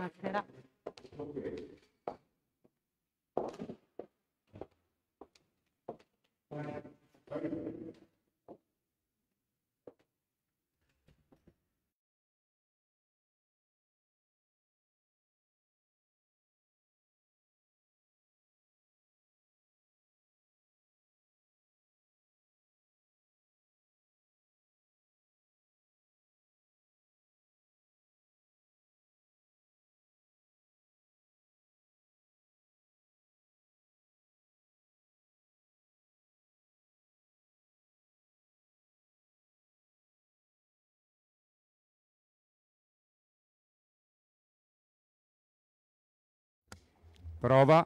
マセラ。Thank you. Prova.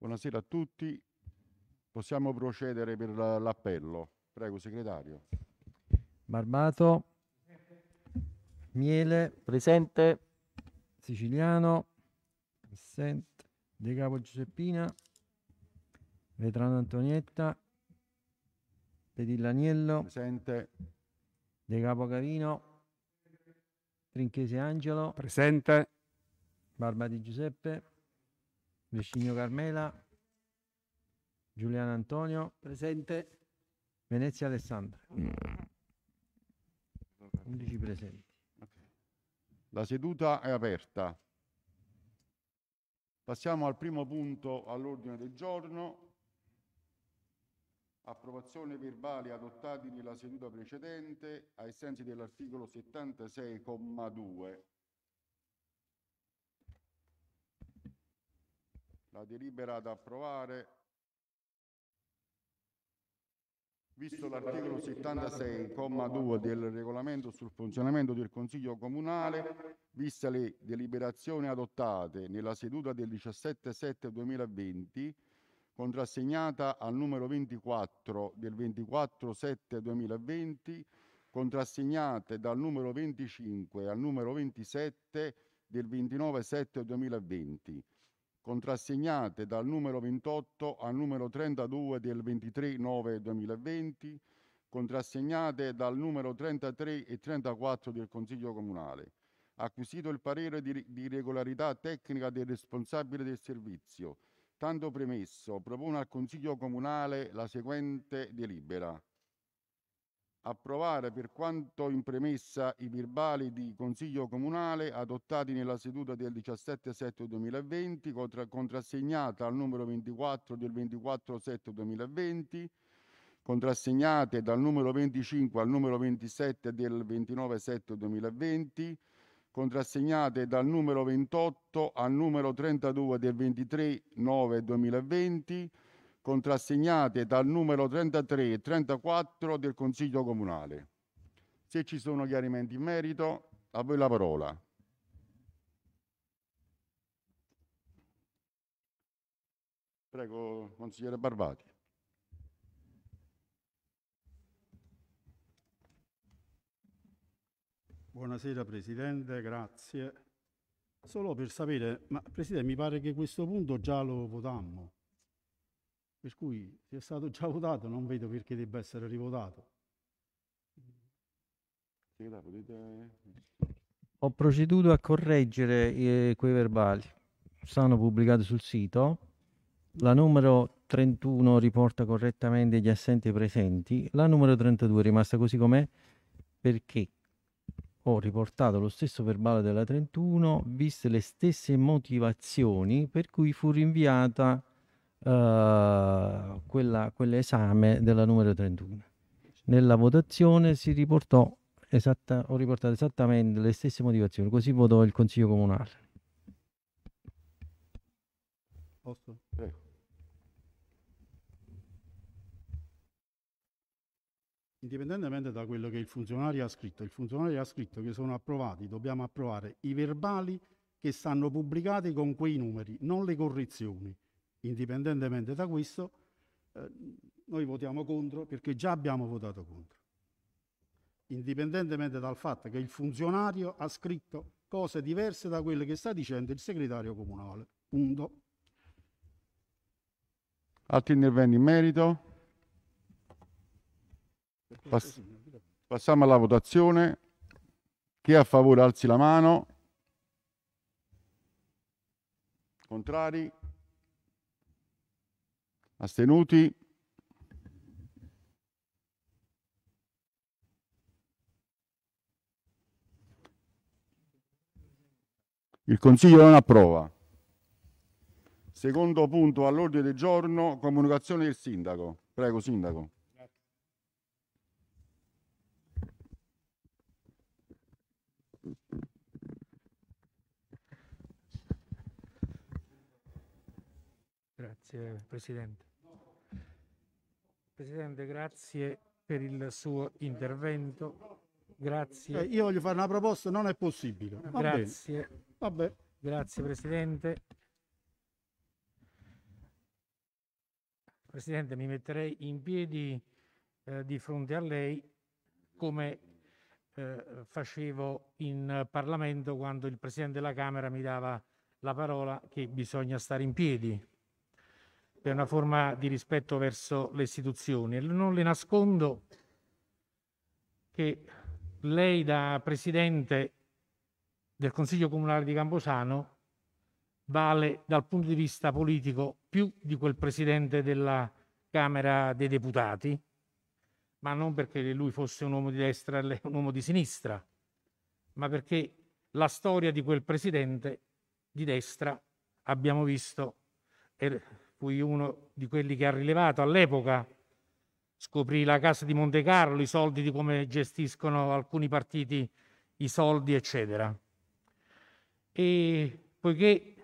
Buonasera a tutti. Possiamo procedere per l'appello. Prego, segretario. Marmato. Miele. Presente. Siciliano. Presente. De Capo Giuseppina. Vetrano Antonietta. Pedillaniello. Presente. De Capo Cavino. Trinchese Angelo. Presente. Barba di Giuseppe. Vecigno Carmela, Giuliano Antonio, presente, Venezia Alessandra. 11 presenti. La seduta è aperta. Passiamo al primo punto all'ordine del giorno. Approvazione verbali adottati nella seduta precedente ai sensi dell'articolo 76,2. La delibera da approvare, visto l'articolo 76,2 del regolamento sul funzionamento del Consiglio Comunale, viste le deliberazioni adottate nella seduta del 17 7 2020, contrassegnata al numero 24 del 24 7 2020, contrassegnate dal numero 25 al numero 27 del 29 7 2020 contrassegnate dal numero 28 al numero 32 del 23 9 2020, contrassegnate dal numero 33 e 34 del Consiglio comunale, acquisito il parere di regolarità tecnica del responsabile del servizio. Tanto premesso, propone al Consiglio comunale la seguente delibera: approvare, per quanto in premessa, i verbali di Consiglio comunale adottati nella seduta del 17 settembre 2020, contrassegnata al numero 24 del 24 settembre 2020, contrassegnate dal numero 25 al numero 27 del 29 settembre 2020, contrassegnate dal numero 28 al numero 32 del 23 9 2020, contrassegnate dal numero 33 e 34 del Consiglio comunale. Se ci sono chiarimenti in merito, a voi la parola. Prego, consigliere Barbati. Buonasera Presidente, grazie. Solo per sapere, ma Presidente mi pare che questo punto già lo votammo per cui se è stato già votato non vedo perché debba essere rivotato. Ho proceduto a correggere eh, quei verbali, sono pubblicati sul sito. La numero 31 riporta correttamente gli assenti presenti, la numero 32 è rimasta così com'è perché ho riportato lo stesso verbale della 31, viste le stesse motivazioni per cui fu rinviata uh, quella, quell'esame della numero 31. Nella votazione si riportò esatta, ho riportato esattamente le stesse motivazioni, così votò il Consiglio Comunale. Posso? Prego. indipendentemente da quello che il funzionario ha scritto, il funzionario ha scritto che sono approvati, dobbiamo approvare i verbali che stanno pubblicati con quei numeri, non le correzioni indipendentemente da questo, eh, noi votiamo contro perché già abbiamo votato contro. Indipendentemente dal fatto che il funzionario ha scritto cose diverse da quelle che sta dicendo il segretario comunale. Punto. Altri interventi in merito? Pass- passiamo alla votazione. Chi è a favore alzi la mano. Contrari? Astenuti? Il Consiglio non approva. Secondo punto all'ordine del giorno, comunicazione del Sindaco. Prego, Sindaco. Grazie Presidente. Presidente, grazie per il suo intervento. Grazie. Eh, io voglio fare una proposta, non è possibile. Va grazie. Bene. Vabbè. Grazie Presidente. Presidente, mi metterei in piedi eh, di fronte a lei come eh, facevo in Parlamento quando il Presidente della Camera mi dava la parola che bisogna stare in piedi per una forma di rispetto verso le istituzioni. E non le nascondo che lei da presidente del Consiglio Comunale di Camposano vale dal punto di vista politico più di quel presidente della Camera dei Deputati, ma non perché lui fosse un uomo di destra e un uomo di sinistra, ma perché la storia di quel presidente di destra abbiamo visto fui uno di quelli che ha rilevato all'epoca, scoprì la casa di Monte Carlo, i soldi di come gestiscono alcuni partiti i soldi, eccetera. E poiché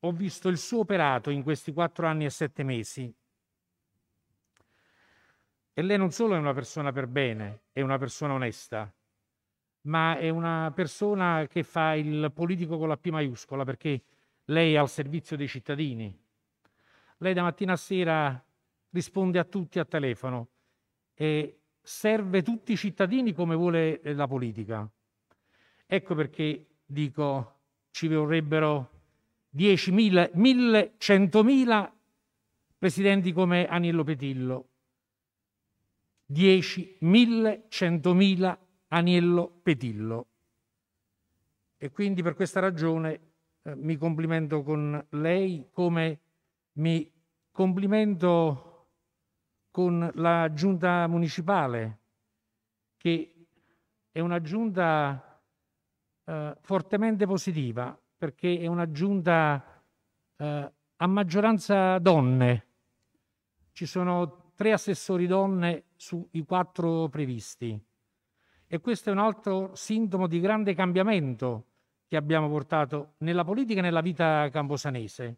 ho visto il suo operato in questi quattro anni e sette mesi, e lei non solo è una persona per bene, è una persona onesta, ma è una persona che fa il politico con la P maiuscola perché lei è al servizio dei cittadini. Lei da mattina a sera risponde a tutti al telefono e serve tutti i cittadini come vuole eh, la politica. Ecco perché dico ci vorrebbero 10.000, 1.100.000 presidenti come Anillo Petillo. 10.000, 100.000 Aniello Petillo. E quindi per questa ragione eh, mi complimento con lei, come mi complimento con la giunta municipale, che è una giunta eh, fortemente positiva, perché è una giunta eh, a maggioranza donne. Ci sono tre assessori donne sui quattro previsti. E questo è un altro sintomo di grande cambiamento che abbiamo portato nella politica e nella vita camposanese.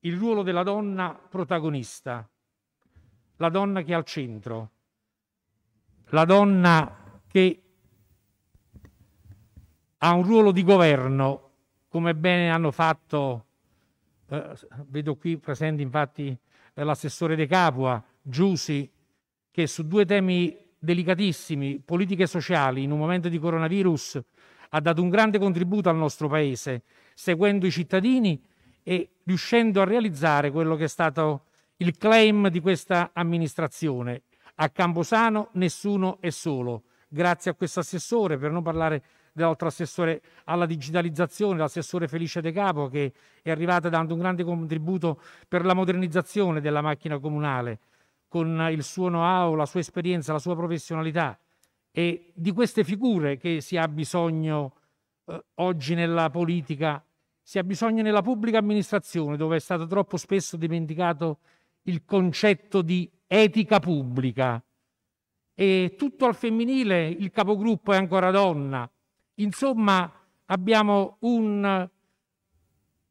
Il ruolo della donna protagonista, la donna che è al centro, la donna che ha un ruolo di governo, come bene hanno fatto, eh, vedo qui presenti infatti eh, l'assessore De Capua, Giusi, che su due temi delicatissimi, politiche sociali, in un momento di coronavirus, ha dato un grande contributo al nostro Paese, seguendo i cittadini e riuscendo a realizzare quello che è stato il claim di questa amministrazione. A Camposano nessuno è solo. Grazie a questo assessore, per non parlare dell'altro assessore alla digitalizzazione, l'assessore Felice De Capo, che è arrivata dando un grande contributo per la modernizzazione della macchina comunale, con il suo know-how, la sua esperienza, la sua professionalità. E di queste figure che si ha bisogno eh, oggi nella politica, si ha bisogno nella pubblica amministrazione, dove è stato troppo spesso dimenticato il concetto di etica pubblica. E tutto al femminile, il capogruppo è ancora donna. Insomma, abbiamo un,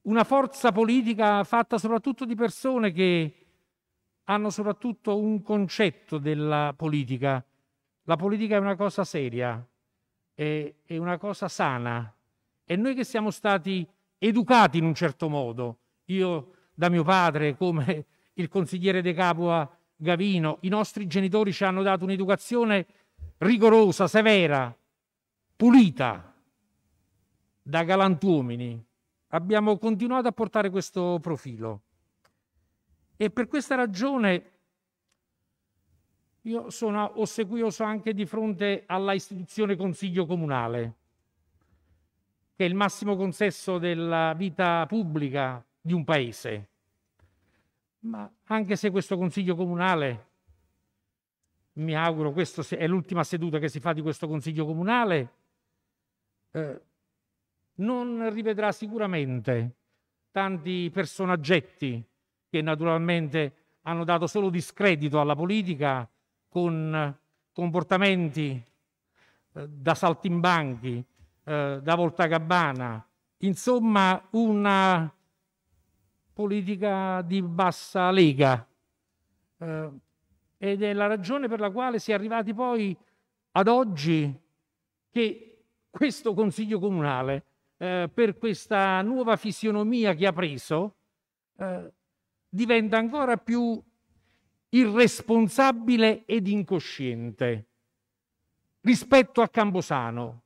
una forza politica fatta soprattutto di persone che hanno soprattutto un concetto della politica la politica è una cosa seria, è, è una cosa sana. E noi che siamo stati educati in un certo modo, io da mio padre come il consigliere De Capua Gavino, i nostri genitori ci hanno dato un'educazione rigorosa, severa, pulita, da galantuomini. Abbiamo continuato a portare questo profilo. E per questa ragione io sono ossequioso anche di fronte alla istituzione Consiglio Comunale, che è il massimo consesso della vita pubblica di un paese. Ma anche se questo Consiglio Comunale, mi auguro, questa è l'ultima seduta che si fa di questo Consiglio Comunale, eh, non rivedrà sicuramente tanti personaggetti che naturalmente hanno dato solo discredito alla politica con eh, comportamenti eh, da saltimbanchi, eh, da volta voltagabbana, insomma una politica di bassa lega ed è la ragione per la quale si è arrivati poi ad oggi che questo Consiglio Comunale per questa nuova fisionomia che ha preso diventa ancora più irresponsabile ed incosciente rispetto a Cambosano.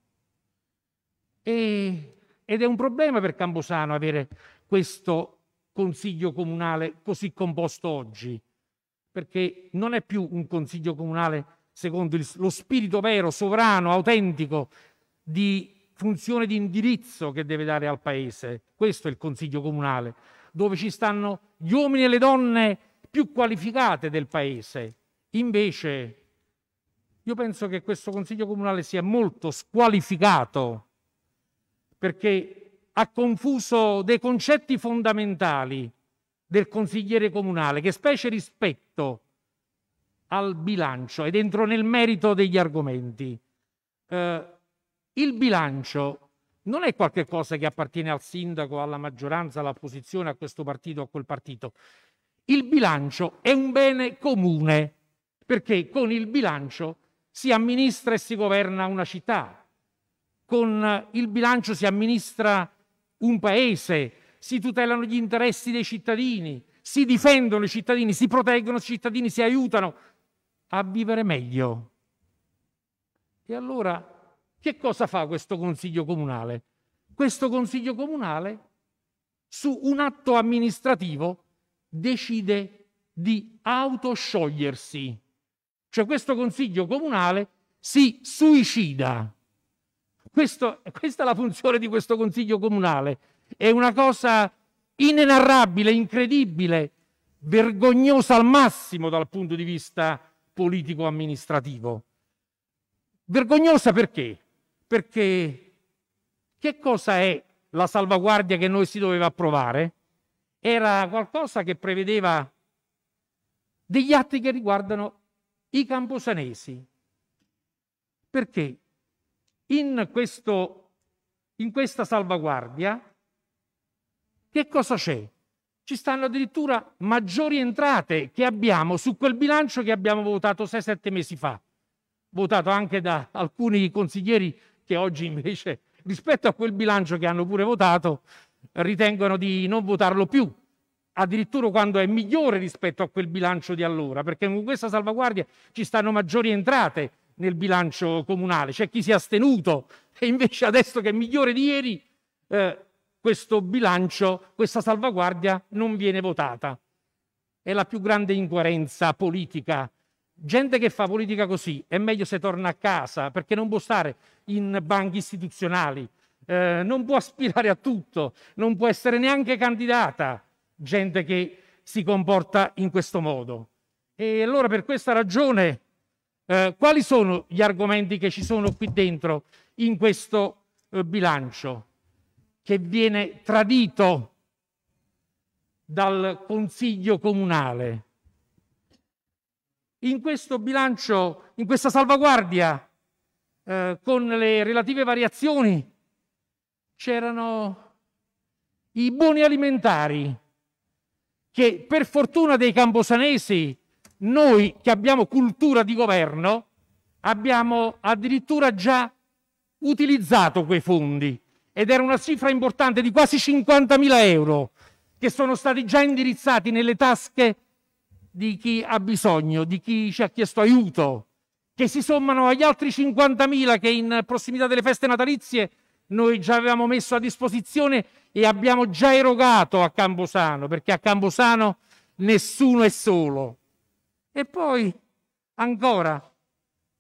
E, ed è un problema per Cambosano avere questo consiglio comunale così composto oggi, perché non è più un consiglio comunale secondo il, lo spirito vero, sovrano, autentico di funzione di indirizzo che deve dare al paese. Questo è il consiglio comunale, dove ci stanno gli uomini e le donne più qualificate del paese. Invece io penso che questo Consiglio Comunale sia molto squalificato perché ha confuso dei concetti fondamentali del consigliere comunale che specie rispetto al bilancio ed entro nel merito degli argomenti. Eh, il bilancio non è qualcosa che appartiene al sindaco, alla maggioranza, all'opposizione, a questo partito o a quel partito il bilancio è un bene comune, perché con il bilancio si amministra e si governa una città, con il bilancio si amministra un paese, si tutelano gli interessi dei cittadini, si difendono i cittadini, si proteggono i cittadini, si aiutano a vivere meglio. E allora che cosa fa questo Consiglio Comunale? Questo Consiglio Comunale su un atto amministrativo decide di autosciogliersi. Cioè questo consiglio comunale si suicida. Questo, questa è la funzione di questo consiglio comunale. È una cosa inenarrabile, incredibile, vergognosa al massimo dal punto di vista politico-amministrativo. Vergognosa perché? Perché che cosa è la salvaguardia che noi si doveva approvare? era qualcosa che prevedeva degli atti che riguardano i camposanesi. Perché in, questo, in questa salvaguardia che cosa c'è? Ci stanno addirittura maggiori entrate che abbiamo su quel bilancio che abbiamo votato 6-7 mesi fa, votato anche da alcuni consiglieri che oggi invece rispetto a quel bilancio che hanno pure votato ritengono di non votarlo più, addirittura quando è migliore rispetto a quel bilancio di allora, perché con questa salvaguardia ci stanno maggiori entrate nel bilancio comunale, c'è chi si è astenuto e invece adesso che è migliore di ieri eh, questo bilancio, questa salvaguardia non viene votata. È la più grande incoerenza politica. Gente che fa politica così è meglio se torna a casa perché non può stare in banchi istituzionali, eh, non può aspirare a tutto, non può essere neanche candidata gente che si comporta in questo modo. E allora per questa ragione, eh, quali sono gli argomenti che ci sono qui dentro in questo eh, bilancio che viene tradito dal Consiglio Comunale? In questo bilancio, in questa salvaguardia, eh, con le relative variazioni, c'erano i buoni alimentari che per fortuna dei camposanesi noi che abbiamo cultura di governo abbiamo addirittura già utilizzato quei fondi ed era una cifra importante di quasi 50.000 euro che sono stati già indirizzati nelle tasche di chi ha bisogno, di chi ci ha chiesto aiuto, che si sommano agli altri 50.000 che in prossimità delle feste natalizie noi già avevamo messo a disposizione e abbiamo già erogato a Camposano, perché a Camposano nessuno è solo. E poi ancora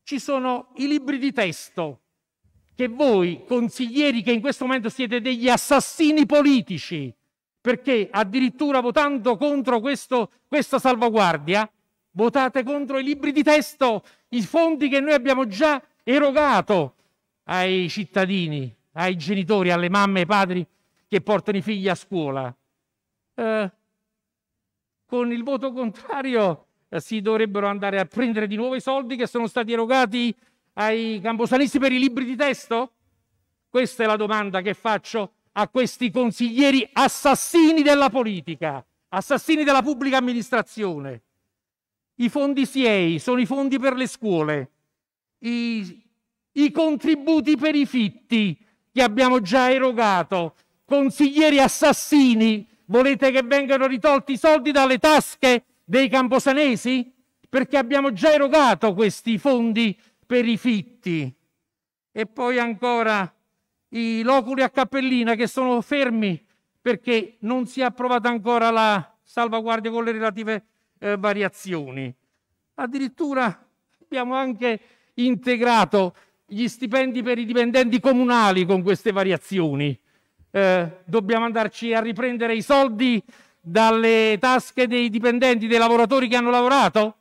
ci sono i libri di testo che voi, consiglieri che in questo momento siete degli assassini politici, perché addirittura votando contro questo, questa salvaguardia, votate contro i libri di testo, i fondi che noi abbiamo già erogato ai cittadini ai genitori, alle mamme, e ai padri che portano i figli a scuola. Eh, con il voto contrario eh, si dovrebbero andare a prendere di nuovo i soldi che sono stati erogati ai camposanisti per i libri di testo? Questa è la domanda che faccio a questi consiglieri assassini della politica, assassini della pubblica amministrazione. I fondi SIEI sono i fondi per le scuole, i, i contributi per i fitti gli abbiamo già erogato. Consiglieri assassini, volete che vengano ritolti i soldi dalle tasche dei camposanesi? Perché abbiamo già erogato questi fondi per i fitti. E poi ancora i loculi a cappellina che sono fermi perché non si è approvata ancora la salvaguardia con le relative eh, variazioni. Addirittura abbiamo anche integrato gli stipendi per i dipendenti comunali con queste variazioni. Eh, dobbiamo andarci a riprendere i soldi dalle tasche dei dipendenti, dei lavoratori che hanno lavorato?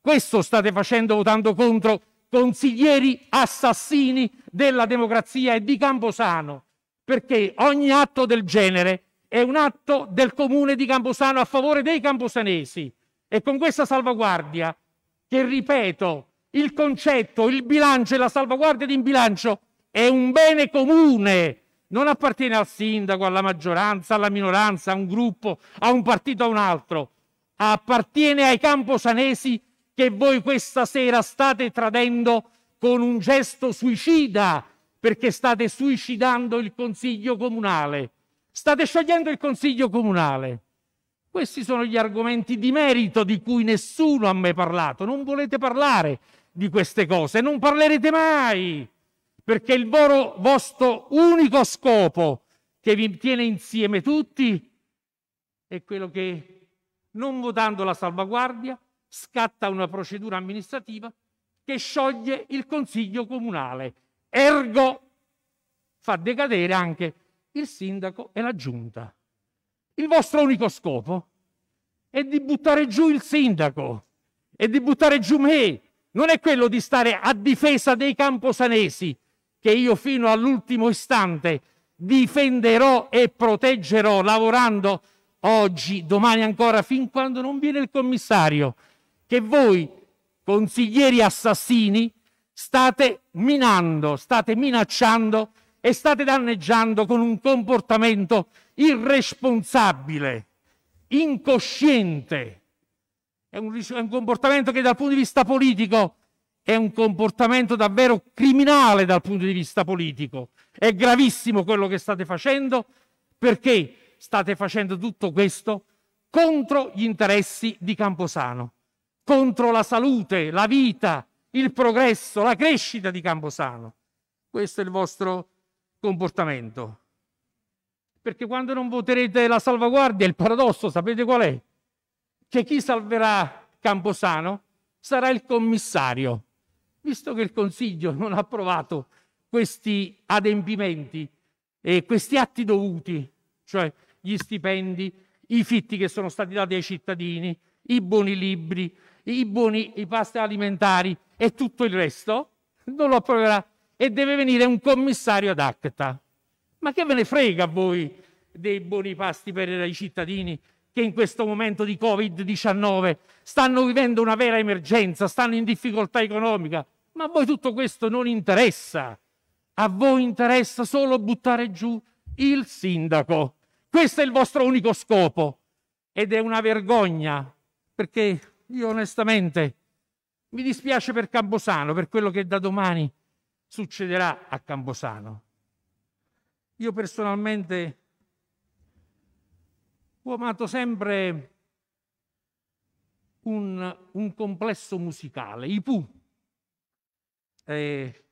Questo state facendo votando contro consiglieri assassini della democrazia e di Camposano, perché ogni atto del genere è un atto del comune di Camposano a favore dei camposanesi e con questa salvaguardia che ripeto il concetto, il bilancio e la salvaguardia di un bilancio è un bene comune, non appartiene al sindaco, alla maggioranza, alla minoranza, a un gruppo, a un partito, a un altro. Appartiene ai camposanesi che voi questa sera state tradendo con un gesto suicida, perché state suicidando il Consiglio Comunale. State sciogliendo il Consiglio Comunale. Questi sono gli argomenti di merito di cui nessuno ha mai parlato. Non volete parlare, di queste cose, non parlerete mai, perché il voro, vostro unico scopo che vi tiene insieme tutti è quello che, non votando la salvaguardia, scatta una procedura amministrativa che scioglie il Consiglio Comunale, ergo fa decadere anche il sindaco e la giunta. Il vostro unico scopo è di buttare giù il sindaco, è di buttare giù me, non è quello di stare a difesa dei camposanesi, che io fino all'ultimo istante difenderò e proteggerò lavorando oggi, domani ancora, fin quando non viene il commissario, che voi, consiglieri assassini, state minando, state minacciando e state danneggiando con un comportamento irresponsabile, incosciente, è un, è un comportamento che dal punto di vista politico è un comportamento davvero criminale dal punto di vista politico. È gravissimo quello che state facendo perché state facendo tutto questo contro gli interessi di Camposano, contro la salute, la vita, il progresso, la crescita di Camposano. Questo è il vostro comportamento. Perché quando non voterete la salvaguardia, il paradosso sapete qual è? che chi salverà Camposano sarà il commissario. Visto che il Consiglio non ha approvato questi adempimenti e questi atti dovuti, cioè gli stipendi, i fitti che sono stati dati ai cittadini, i buoni libri, i buoni i pasti alimentari e tutto il resto, non lo approverà e deve venire un commissario ad acta. Ma che ve ne frega a voi dei buoni pasti per i cittadini che in questo momento di Covid-19 stanno vivendo una vera emergenza, stanno in difficoltà economica. Ma a voi tutto questo non interessa. A voi interessa solo buttare giù il sindaco. Questo è il vostro unico scopo. Ed è una vergogna, perché io onestamente mi dispiace per Camposano, per quello che da domani succederà a Camposano. Io personalmente ho amato sempre un, un complesso musicale, i Pooh. Eh,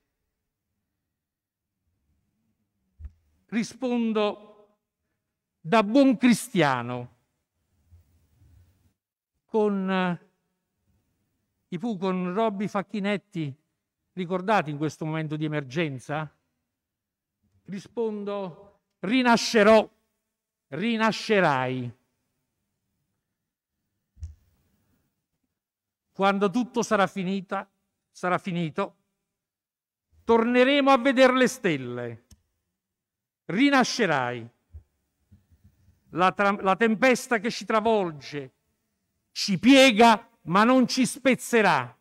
rispondo da buon cristiano con i Pooh, con Robby Facchinetti, ricordati in questo momento di emergenza? Rispondo, rinascerò rinascerai. Quando tutto sarà, finita, sarà finito, torneremo a vedere le stelle. Rinascerai. La, la tempesta che ci travolge ci piega, ma non ci spezzerà.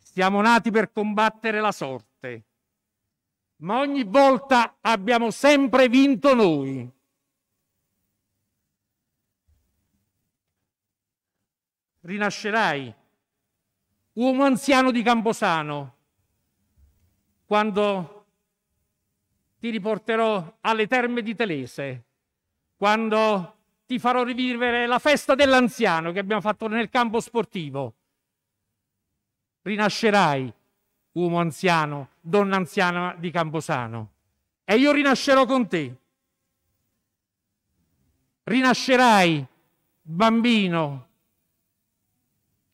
Siamo nati per combattere la sorte ma ogni volta abbiamo sempre vinto noi. Rinascerai, uomo anziano di Camposano, quando ti riporterò alle terme di Telese, quando ti farò rivivere la festa dell'anziano che abbiamo fatto nel campo sportivo. Rinascerai, uomo anziano, donna anziana di Camposano, e io rinascerò con te. Rinascerai, bambino,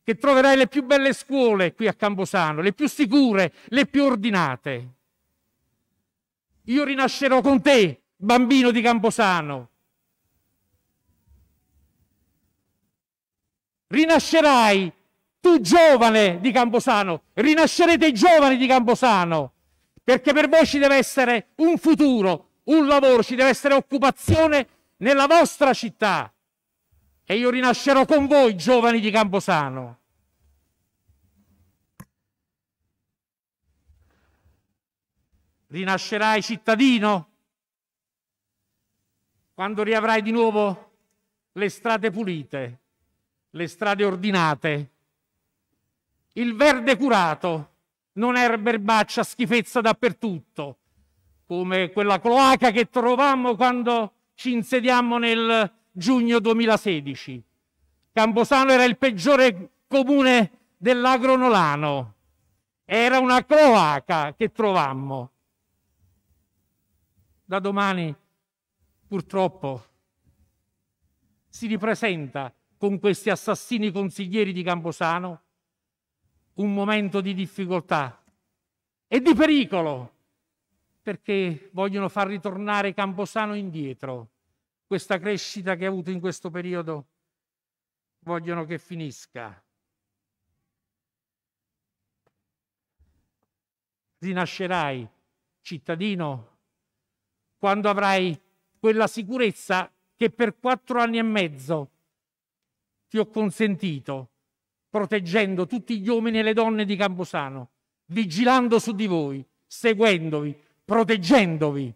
che troverai le più belle scuole qui a Camposano, le più sicure, le più ordinate. Io rinascerò con te, bambino di Camposano. Rinascerai tu giovane di Camposano, rinascerete i giovani di Camposano, perché per voi ci deve essere un futuro, un lavoro, ci deve essere occupazione nella vostra città. E io rinascerò con voi, giovani di Camposano. Rinascerai cittadino quando riavrai di nuovo le strade pulite, le strade ordinate, il verde curato, non erba erbaccia, schifezza dappertutto, come quella cloaca che trovammo quando ci insediammo nel giugno 2016. Camposano era il peggiore comune dell'Agronolano, era una cloaca che trovammo. Da domani, purtroppo, si ripresenta con questi assassini consiglieri di Camposano un momento di difficoltà e di pericolo, perché vogliono far ritornare Camposano indietro. Questa crescita che ha avuto in questo periodo vogliono che finisca. Rinascerai, cittadino, quando avrai quella sicurezza che per quattro anni e mezzo ti ho consentito proteggendo tutti gli uomini e le donne di Camposano, vigilando su di voi, seguendovi, proteggendovi.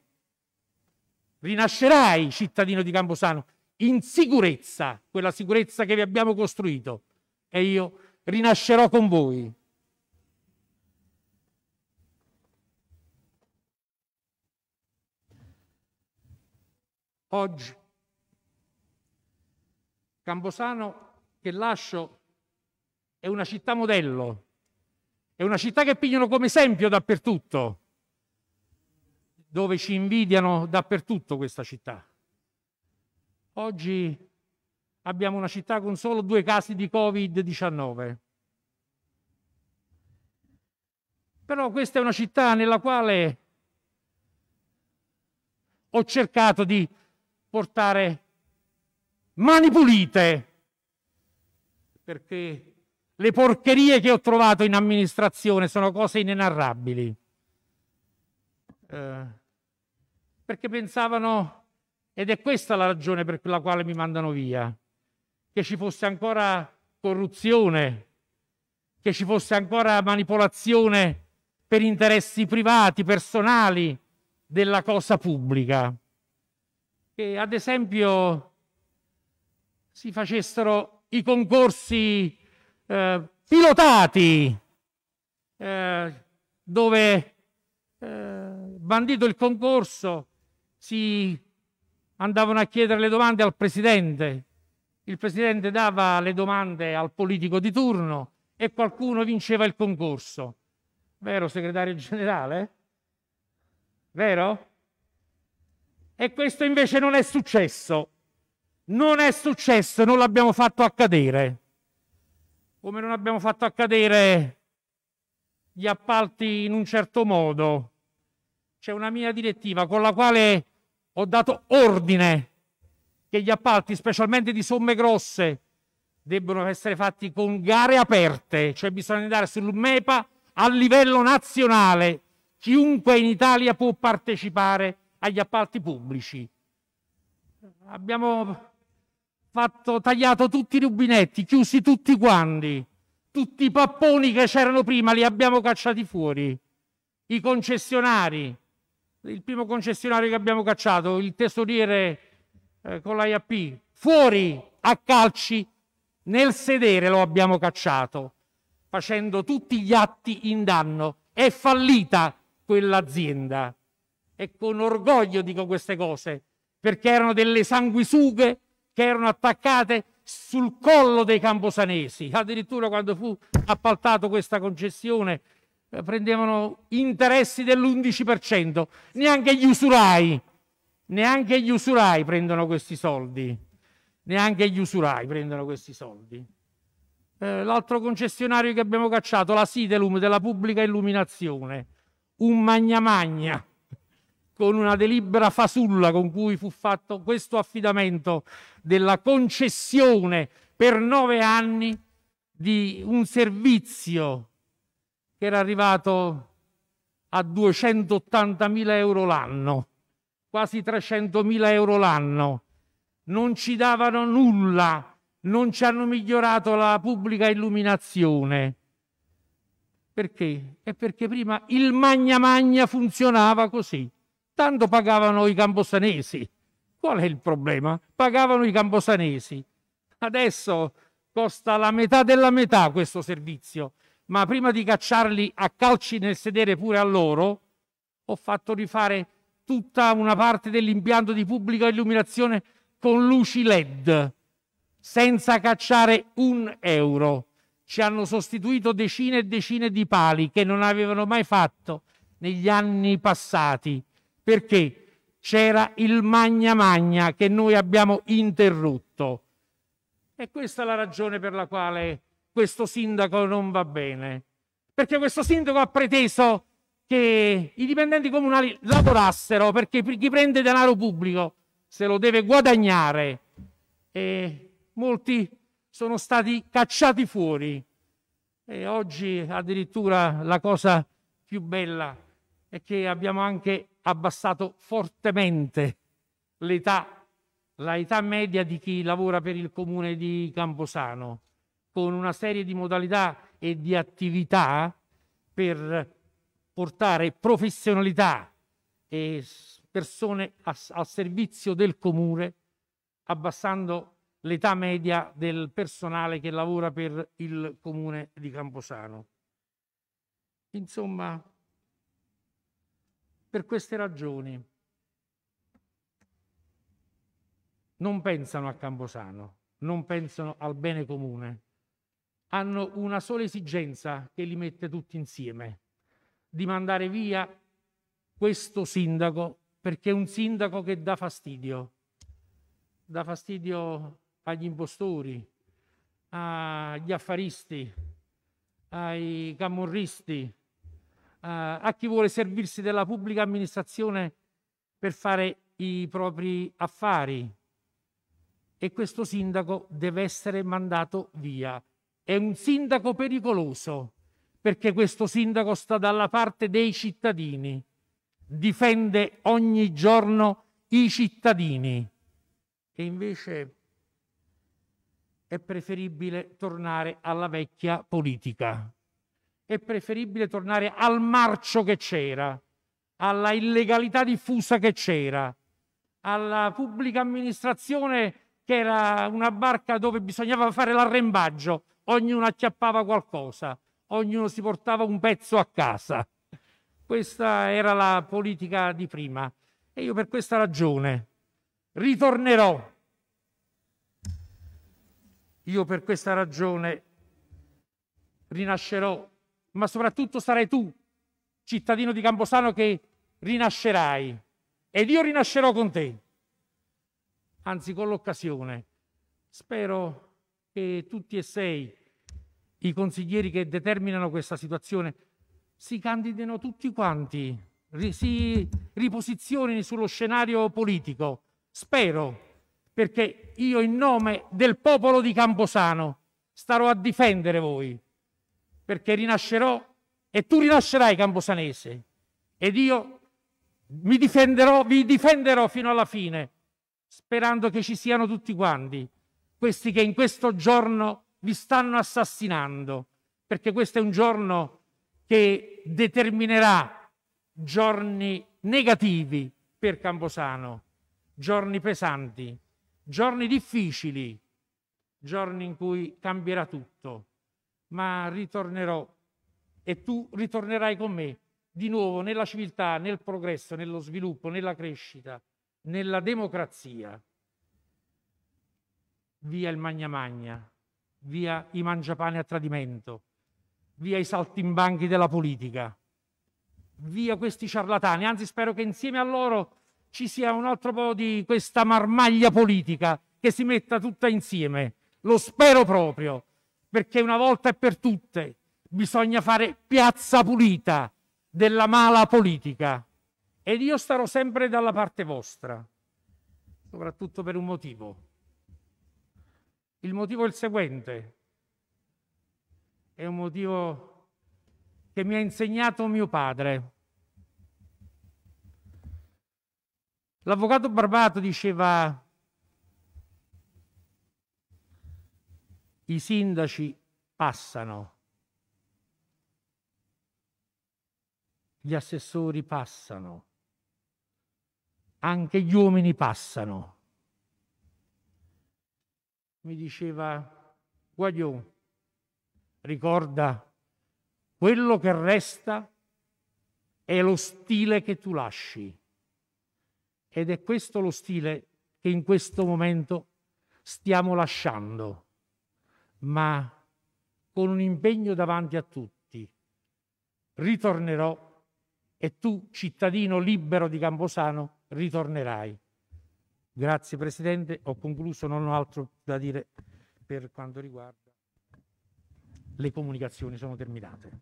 Rinascerai, cittadino di Camposano, in sicurezza, quella sicurezza che vi abbiamo costruito, e io rinascerò con voi. Oggi, Camposano che lascio è una città modello, è una città che pigliano come esempio dappertutto, dove ci invidiano dappertutto questa città. Oggi abbiamo una città con solo due casi di Covid-19. Però questa è una città nella quale ho cercato di portare mani pulite, perché le porcherie che ho trovato in amministrazione sono cose inenarrabili. Eh, perché pensavano, ed è questa la ragione per la quale mi mandano via, che ci fosse ancora corruzione, che ci fosse ancora manipolazione per interessi privati, personali della cosa pubblica. Che ad esempio si facessero i concorsi eh, pilotati, eh, dove eh, bandito il concorso si andavano a chiedere le domande al presidente, il presidente dava le domande al politico di turno e qualcuno vinceva il concorso. Vero segretario generale? Vero? E questo invece non è successo. Non è successo, non l'abbiamo fatto accadere come non abbiamo fatto accadere gli appalti in un certo modo. C'è una mia direttiva con la quale ho dato ordine che gli appalti, specialmente di somme grosse, debbano essere fatti con gare aperte, cioè bisogna andare sul MEPA a livello nazionale. Chiunque in Italia può partecipare agli appalti pubblici. Abbiamo fatto, tagliato tutti i rubinetti, chiusi tutti quanti, tutti i papponi che c'erano prima li abbiamo cacciati fuori, i concessionari, il primo concessionario che abbiamo cacciato, il tesoriere eh, con l'IAP, fuori a calci nel sedere lo abbiamo cacciato, facendo tutti gli atti in danno. È fallita quell'azienda. E con orgoglio dico queste cose, perché erano delle sanguisughe che erano attaccate sul collo dei camposanesi. Addirittura quando fu appaltato questa concessione eh, prendevano interessi dell'11%. Neanche gli usurai, neanche gli usurai prendono questi soldi. Neanche gli usurai prendono questi soldi. Eh, l'altro concessionario che abbiamo cacciato, la Sidelum della pubblica illuminazione, un magna magna con una delibera fasulla con cui fu fatto questo affidamento della concessione per nove anni di un servizio che era arrivato a 280.000 euro l'anno, quasi 300.000 euro l'anno. Non ci davano nulla, non ci hanno migliorato la pubblica illuminazione. Perché? È perché prima il magna magna funzionava così. Tanto pagavano i cambosanesi. Qual è il problema? Pagavano i cambosanesi. Adesso costa la metà della metà questo servizio, ma prima di cacciarli a calci nel sedere pure a loro, ho fatto rifare tutta una parte dell'impianto di pubblica illuminazione con luci LED, senza cacciare un euro. Ci hanno sostituito decine e decine di pali che non avevano mai fatto negli anni passati perché c'era il magna magna che noi abbiamo interrotto. E questa è la ragione per la quale questo sindaco non va bene, perché questo sindaco ha preteso che i dipendenti comunali lavorassero, perché chi prende denaro pubblico se lo deve guadagnare. E molti sono stati cacciati fuori. E oggi addirittura la cosa più bella è che abbiamo anche abbassato fortemente l'età, l'età media di chi lavora per il comune di Camposano, con una serie di modalità e di attività per portare professionalità e persone al servizio del comune, abbassando l'età media del personale che lavora per il comune di Camposano. Insomma, per queste ragioni non pensano a Camposano, non pensano al bene comune, hanno una sola esigenza che li mette tutti insieme, di mandare via questo sindaco perché è un sindaco che dà fastidio, dà fastidio agli impostori, agli affaristi, ai camorristi, eh, a chi vuole servirsi della pubblica amministrazione per fare i propri affari. E questo sindaco deve essere mandato via. È un sindaco pericoloso perché questo sindaco sta dalla parte dei cittadini, difende ogni giorno i cittadini. E invece è preferibile tornare alla vecchia politica è preferibile tornare al marcio che c'era, alla illegalità diffusa che c'era, alla pubblica amministrazione che era una barca dove bisognava fare l'arrembaggio, ognuno acchiappava qualcosa, ognuno si portava un pezzo a casa. Questa era la politica di prima e io per questa ragione ritornerò. Io per questa ragione rinascerò ma soprattutto sarai tu, cittadino di Camposano, che rinascerai ed io rinascerò con te. Anzi, con l'occasione. Spero che tutti e sei i consiglieri che determinano questa situazione si candidino tutti quanti, si riposizionino sullo scenario politico. Spero, perché io in nome del popolo di Camposano starò a difendere voi perché rinascerò e tu rinascerai Camposanese ed io mi difenderò, vi difenderò fino alla fine, sperando che ci siano tutti quanti, questi che in questo giorno vi stanno assassinando, perché questo è un giorno che determinerà giorni negativi per Camposano, giorni pesanti, giorni difficili, giorni in cui cambierà tutto ma ritornerò e tu ritornerai con me di nuovo nella civiltà, nel progresso, nello sviluppo, nella crescita, nella democrazia. Via il magna magna, via i mangiapane a tradimento, via i saltimbanchi della politica, via questi ciarlatani. Anzi, spero che insieme a loro ci sia un altro po' di questa marmaglia politica che si metta tutta insieme. Lo spero proprio perché una volta e per tutte bisogna fare piazza pulita della mala politica. Ed io starò sempre dalla parte vostra, soprattutto per un motivo. Il motivo è il seguente. È un motivo che mi ha insegnato mio padre. L'avvocato Barbato diceva i sindaci passano, gli assessori passano, anche gli uomini passano. Mi diceva Guaglione, ricorda, quello che resta è lo stile che tu lasci. Ed è questo lo stile che in questo momento stiamo lasciando ma con un impegno davanti a tutti. Ritornerò e tu, cittadino libero di Camposano, ritornerai. Grazie Presidente, ho concluso, non ho altro da dire per quanto riguarda le comunicazioni, sono terminate.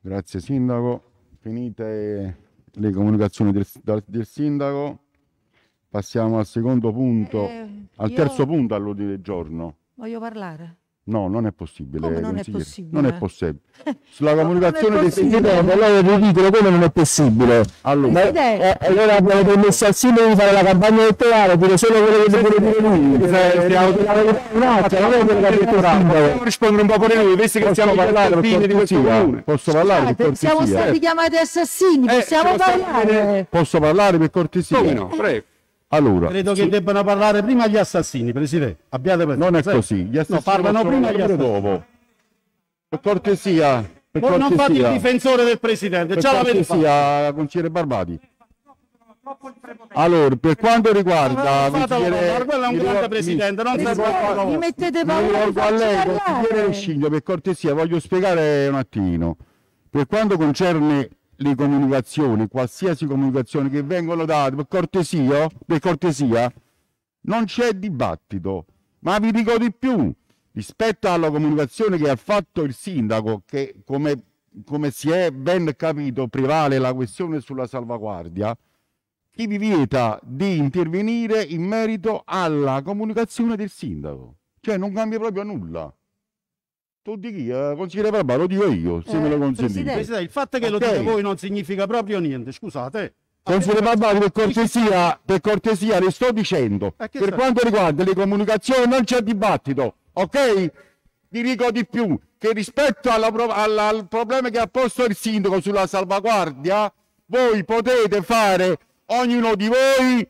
Grazie Sindaco, finite le comunicazioni del, del Sindaco. Passiamo al secondo punto, Eh, al io terzo punto all'ordine del giorno. voglio parlare. No, non è possibile. Come non è possibile? Non è possibile. Sulla Come non è comunicazione dei possibile? sindaci. Ripeto, lei è ridicolo, non è possibile. Ma- Allora, eh, allora abbiamo permesso al sindaco di fare la campagna elettorale, dire solo quello che deve dire lui. Un eh, eh, eh, rispondere un po' pure noi, visto che stiamo parlando fine di questo Posso parlare per Scusate, siamo stati chiamati assassini, possiamo parlare? Posso parlare per cortesia? no? Prego. Allora, credo che debbano parlare prima gli assassini, Presidente. Abbiate per... Non è così. Gli assassini no, parlano prima gli assassini. Dopo. Per cortesia. Per Voi cortesia, non fate il difensore del Presidente. Per già l'avete fatto. Cortesia, consigliere Barbati. Allora, per quanto riguarda consigliere, quello è un grande presidente, non mi, rivolgo, mi mettete paura. lei, consigliere Sciglio, per cortesia, voglio spiegare un attimino. Per quanto concerne le comunicazioni, qualsiasi comunicazione che vengono date, per cortesia, per cortesia non c'è dibattito. Ma vi dico di più, rispetto alla comunicazione che ha fatto il sindaco, che come, come si è ben capito prevale la questione sulla salvaguardia, chi vi vieta di intervenire in merito alla comunicazione del sindaco? Cioè non cambia proprio nulla fatto di chi? Eh, consigliere Barbaro, lo dico io, se eh, me lo eh, consentite. Presidente, il fatto che okay. lo dite voi non significa proprio niente, scusate. Consigliere Barbaro, per cortesia, per cortesia, le sto dicendo, eh, per sta? quanto riguarda le comunicazioni non c'è dibattito, ok? Vi dico di più, che rispetto alla, alla, al problema che ha posto il sindaco sulla salvaguardia, voi potete fare, ognuno di voi,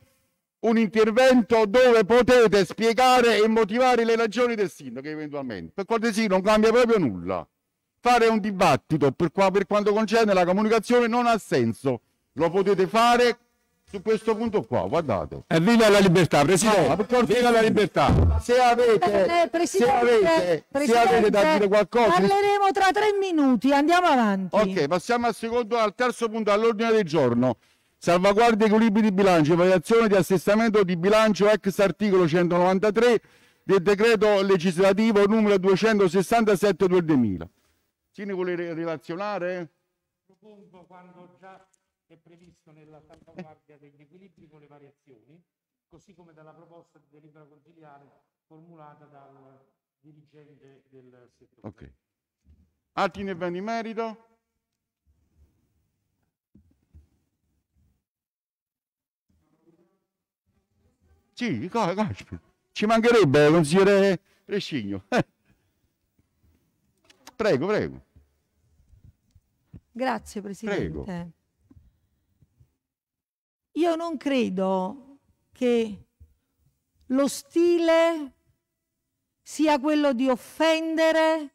un intervento dove potete spiegare e motivare le ragioni del sindaco eventualmente. Per cortesia non cambia proprio nulla. Fare un dibattito per, qua, per quanto concerne la comunicazione non ha senso. Lo potete fare su questo punto qua, guardate. E viva la libertà, Presidente. No, viva la libertà. Se avete, eh, eh se avete, se avete da dire qualcosa... Parleremo tra tre minuti, andiamo avanti. Ok, passiamo al secondo, al terzo punto all'ordine del giorno salvaguardia equilibri di bilancio variazione di assestamento di bilancio ex articolo 193 del decreto legislativo numero 267 del 2000. Chi ne vuole relazionare? Propongo quando già è previsto nella salvaguardia degli equilibri con le variazioni, così come dalla proposta di delibera consigliare formulata dal dirigente del settore. Ok. vanno in merito? Sì, Ci mancherebbe, consigliere Rescigno. Eh. Prego, prego. Grazie, Presidente. Prego. Io non credo che lo stile sia quello di offendere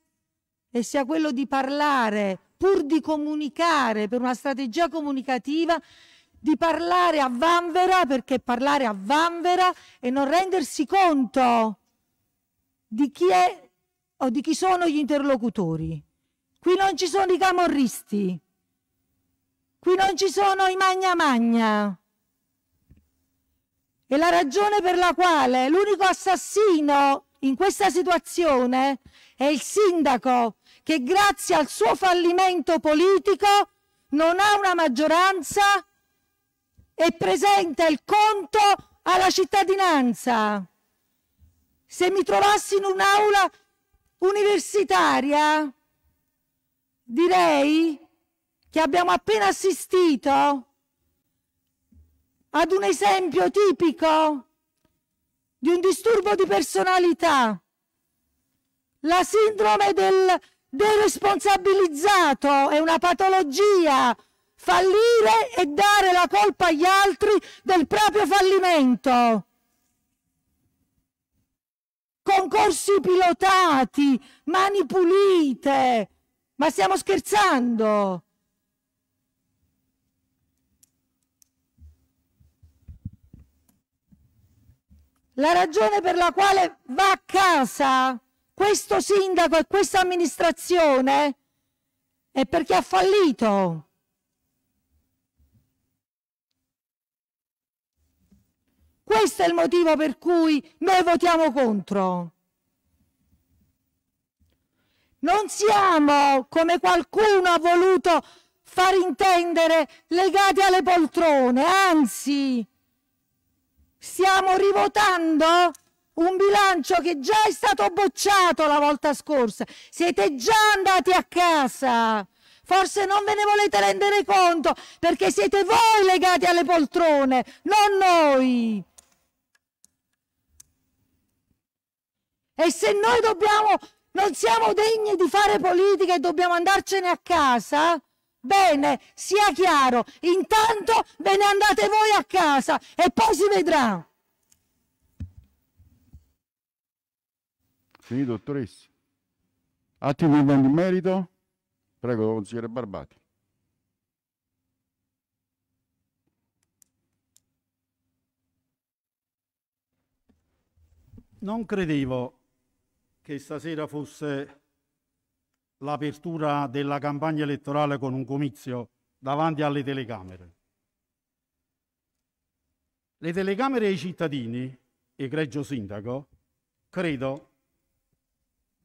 e sia quello di parlare pur di comunicare per una strategia comunicativa di parlare a vanvera perché parlare a vanvera e non rendersi conto di chi è o di chi sono gli interlocutori. Qui non ci sono i camorristi, qui non ci sono i magna magna. E la ragione per la quale l'unico assassino in questa situazione è il sindaco che grazie al suo fallimento politico non ha una maggioranza e presenta il conto alla cittadinanza. Se mi trovassi in un'aula universitaria, direi che abbiamo appena assistito ad un esempio tipico di un disturbo di personalità, la sindrome del deresponsabilizzato è una patologia fallire e dare la colpa agli altri del proprio fallimento. Concorsi pilotati, mani pulite. Ma stiamo scherzando? La ragione per la quale va a casa questo sindaco e questa amministrazione è perché ha fallito. Questo è il motivo per cui noi votiamo contro. Non siamo, come qualcuno ha voluto far intendere, legati alle poltrone, anzi stiamo rivotando un bilancio che già è stato bocciato la volta scorsa. Siete già andati a casa. Forse non ve ne volete rendere conto perché siete voi legati alle poltrone, non noi. E se noi dobbiamo, non siamo degni di fare politica e dobbiamo andarcene a casa, bene, sia chiaro, intanto ve ne andate voi a casa e poi si vedrà. Sì, dottoressa. Attimo di merito? Prego, consigliere Barbati. Non credevo che stasera fosse l'apertura della campagna elettorale con un comizio davanti alle telecamere. Le telecamere ai cittadini, egregio sindaco, credo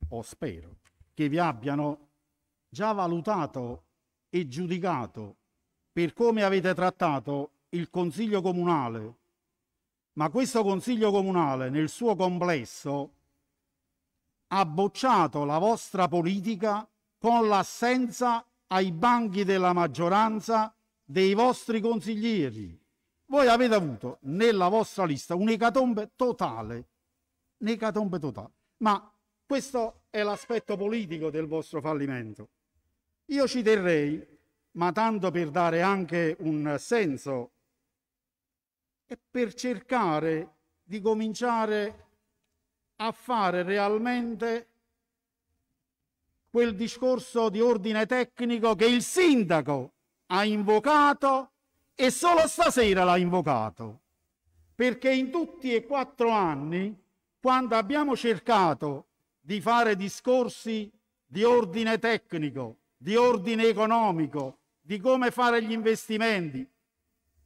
o spero che vi abbiano già valutato e giudicato per come avete trattato il Consiglio Comunale, ma questo Consiglio Comunale nel suo complesso ha bocciato la vostra politica con l'assenza ai banchi della maggioranza dei vostri consiglieri. Voi avete avuto nella vostra lista un'ecatombe totale, un'ecatombe totale. Ma questo è l'aspetto politico del vostro fallimento. Io ci terrei, ma tanto per dare anche un senso e per cercare di cominciare a fare realmente quel discorso di ordine tecnico che il sindaco ha invocato e solo stasera l'ha invocato. Perché in tutti e quattro anni, quando abbiamo cercato di fare discorsi di ordine tecnico, di ordine economico, di come fare gli investimenti,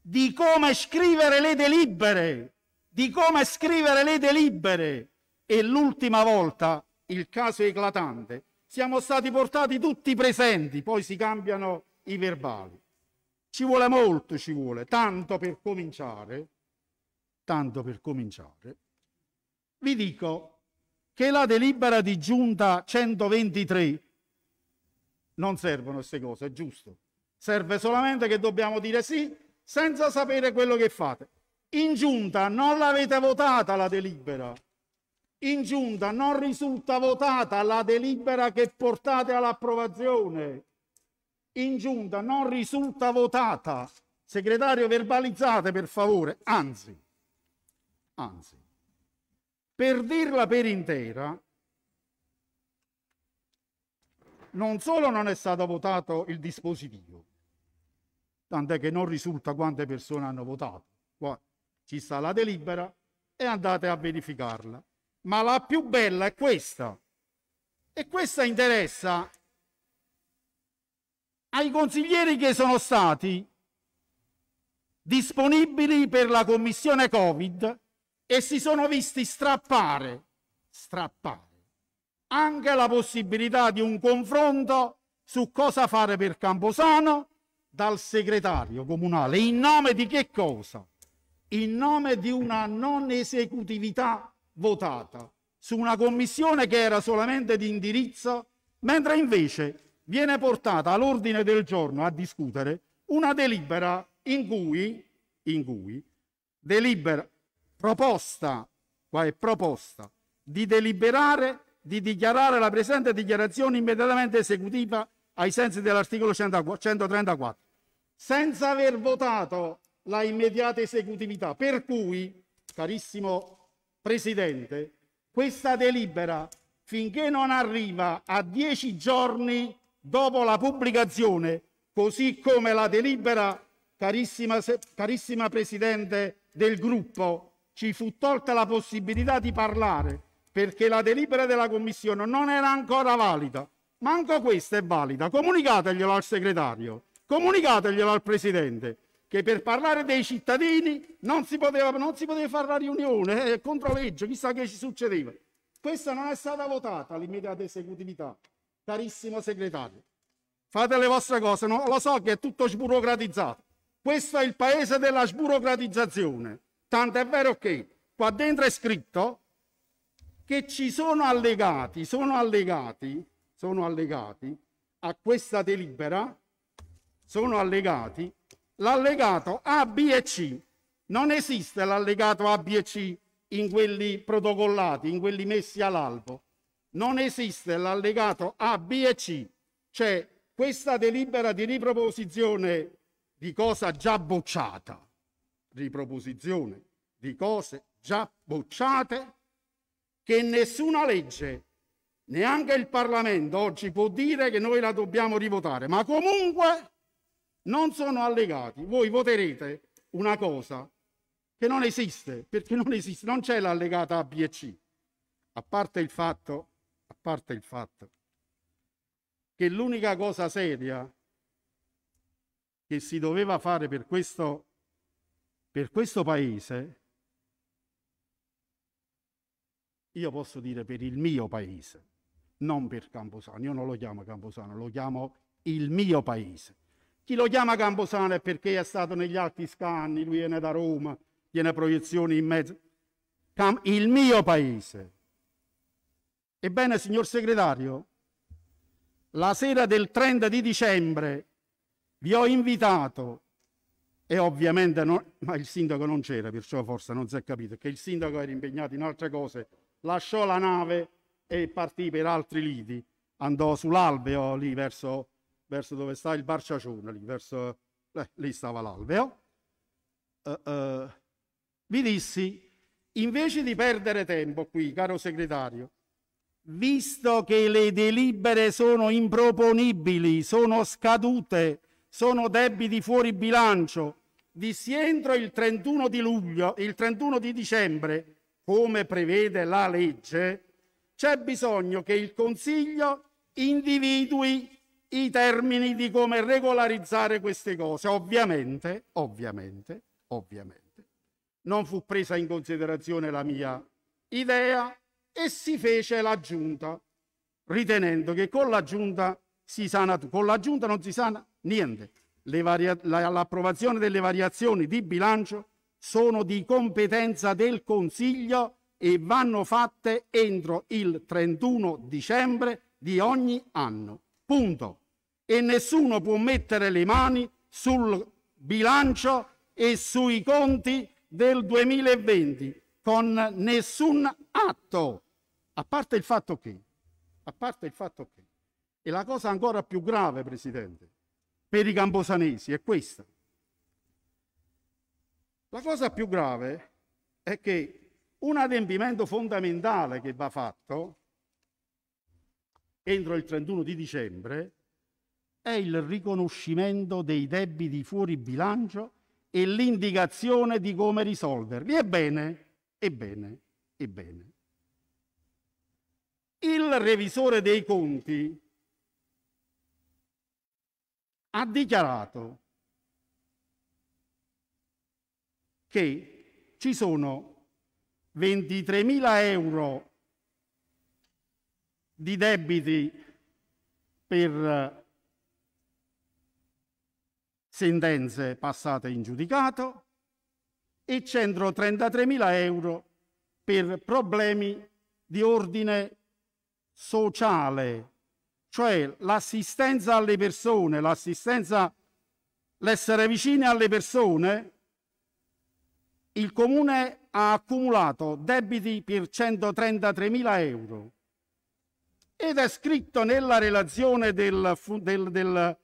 di come scrivere le delibere, di come scrivere le delibere, e l'ultima volta il caso eclatante, siamo stati portati tutti presenti, poi si cambiano i verbali. Ci vuole molto, ci vuole, tanto per cominciare, tanto per cominciare, vi dico che la delibera di giunta 123 non servono queste cose, è giusto. Serve solamente che dobbiamo dire sì senza sapere quello che fate. In giunta non l'avete votata la delibera, in giunta non risulta votata la delibera che portate all'approvazione. In giunta non risulta votata. Segretario, verbalizzate per favore. Anzi, anzi, per dirla per intera, non solo non è stato votato il dispositivo, tant'è che non risulta quante persone hanno votato. Qua ci sta la delibera e andate a verificarla ma la più bella è questa. E questa interessa ai consiglieri che sono stati disponibili per la commissione Covid e si sono visti strappare, strappare anche la possibilità di un confronto su cosa fare per Camposano dal segretario comunale. In nome di che cosa? In nome di una non esecutività votata su una commissione che era solamente di indirizzo, mentre invece viene portata all'ordine del giorno a discutere una delibera in cui, in cui delibera proposta, qua è proposta, di deliberare di dichiarare la presente dichiarazione immediatamente esecutiva ai sensi dell'articolo 134, senza aver votato la immediata esecutività. Per cui, carissimo Presidente, questa delibera, finché non arriva a dieci giorni dopo la pubblicazione, così come la delibera, carissima, carissima Presidente del gruppo, ci fu tolta la possibilità di parlare perché la delibera della Commissione non era ancora valida. Manco questa è valida. Comunicateglielo al segretario, comunicateglielo al Presidente che per parlare dei cittadini non si poteva, non si poteva fare la riunione, eh, contro legge, chissà che ci succedeva. Questa non è stata votata l'immediata esecutività, carissimo segretario. Fate le vostre cose, no? lo so che è tutto sburocratizzato. Questo è il paese della sburocratizzazione. Tanto è vero che qua dentro è scritto che ci sono allegati, sono allegati, sono allegati a questa delibera, sono allegati l'allegato A, B e C. Non esiste l'allegato A, B e C in quelli protocollati, in quelli messi all'albo. Non esiste l'allegato A, B e C. C'è questa delibera di riproposizione di cosa già bocciata. Riproposizione di cose già bocciate che nessuna legge, neanche il Parlamento oggi può dire che noi la dobbiamo rivotare, ma comunque non sono allegati. Voi voterete una cosa che non esiste, perché non esiste, non c'è l'allegata A, B e C. A parte il fatto, a parte il fatto che l'unica cosa seria che si doveva fare per questo, per questo paese, io posso dire per il mio paese, non per Camposano, io non lo chiamo Camposano, lo chiamo il mio paese chi lo chiama Camposano è perché è stato negli altri scanni, lui viene da Roma, tiene proiezioni in mezzo. Cam- il mio paese. Ebbene, signor segretario, la sera del 30 di dicembre vi ho invitato e ovviamente non, ma il sindaco non c'era, perciò forse non si è capito, che il sindaco era impegnato in altre cose, lasciò la nave e partì per altri liti, andò sull'Albeo, lì verso verso dove sta il Barciacione, lì, verso, eh, lì stava l'alveo, uh, eh, uh, eh, vi dissi, invece di perdere tempo qui, caro segretario, visto che le delibere sono improponibili, sono scadute, sono debiti fuori bilancio, dissi entro il 31 di luglio, il 31 di dicembre, come prevede la legge, c'è bisogno che il Consiglio individui i termini di come regolarizzare queste cose. Ovviamente, ovviamente, ovviamente, non fu presa in considerazione la mia idea e si fece l'aggiunta, ritenendo che con l'aggiunta si sana tutto. Con l'aggiunta non si sana niente. Le Varia- la- l'approvazione delle variazioni di bilancio sono di competenza del Consiglio e vanno fatte entro il 31 dicembre di ogni anno. Punto e nessuno può mettere le mani sul bilancio e sui conti del 2020 con nessun atto, a parte il fatto che, a parte il fatto che, e la cosa ancora più grave, Presidente, per i camposanesi è questa. La cosa più grave è che un adempimento fondamentale che va fatto entro il 31 di dicembre è il riconoscimento dei debiti fuori bilancio e l'indicazione di come risolverli. Ebbene, ebbene, ebbene. Il revisore dei conti ha dichiarato che ci sono 23.000 euro di debiti per sentenze passate in giudicato e 133.000 euro per problemi di ordine sociale, cioè l'assistenza alle persone, l'assistenza, l'essere vicine alle persone, il comune ha accumulato debiti per 133.000 euro ed è scritto nella relazione del, del, del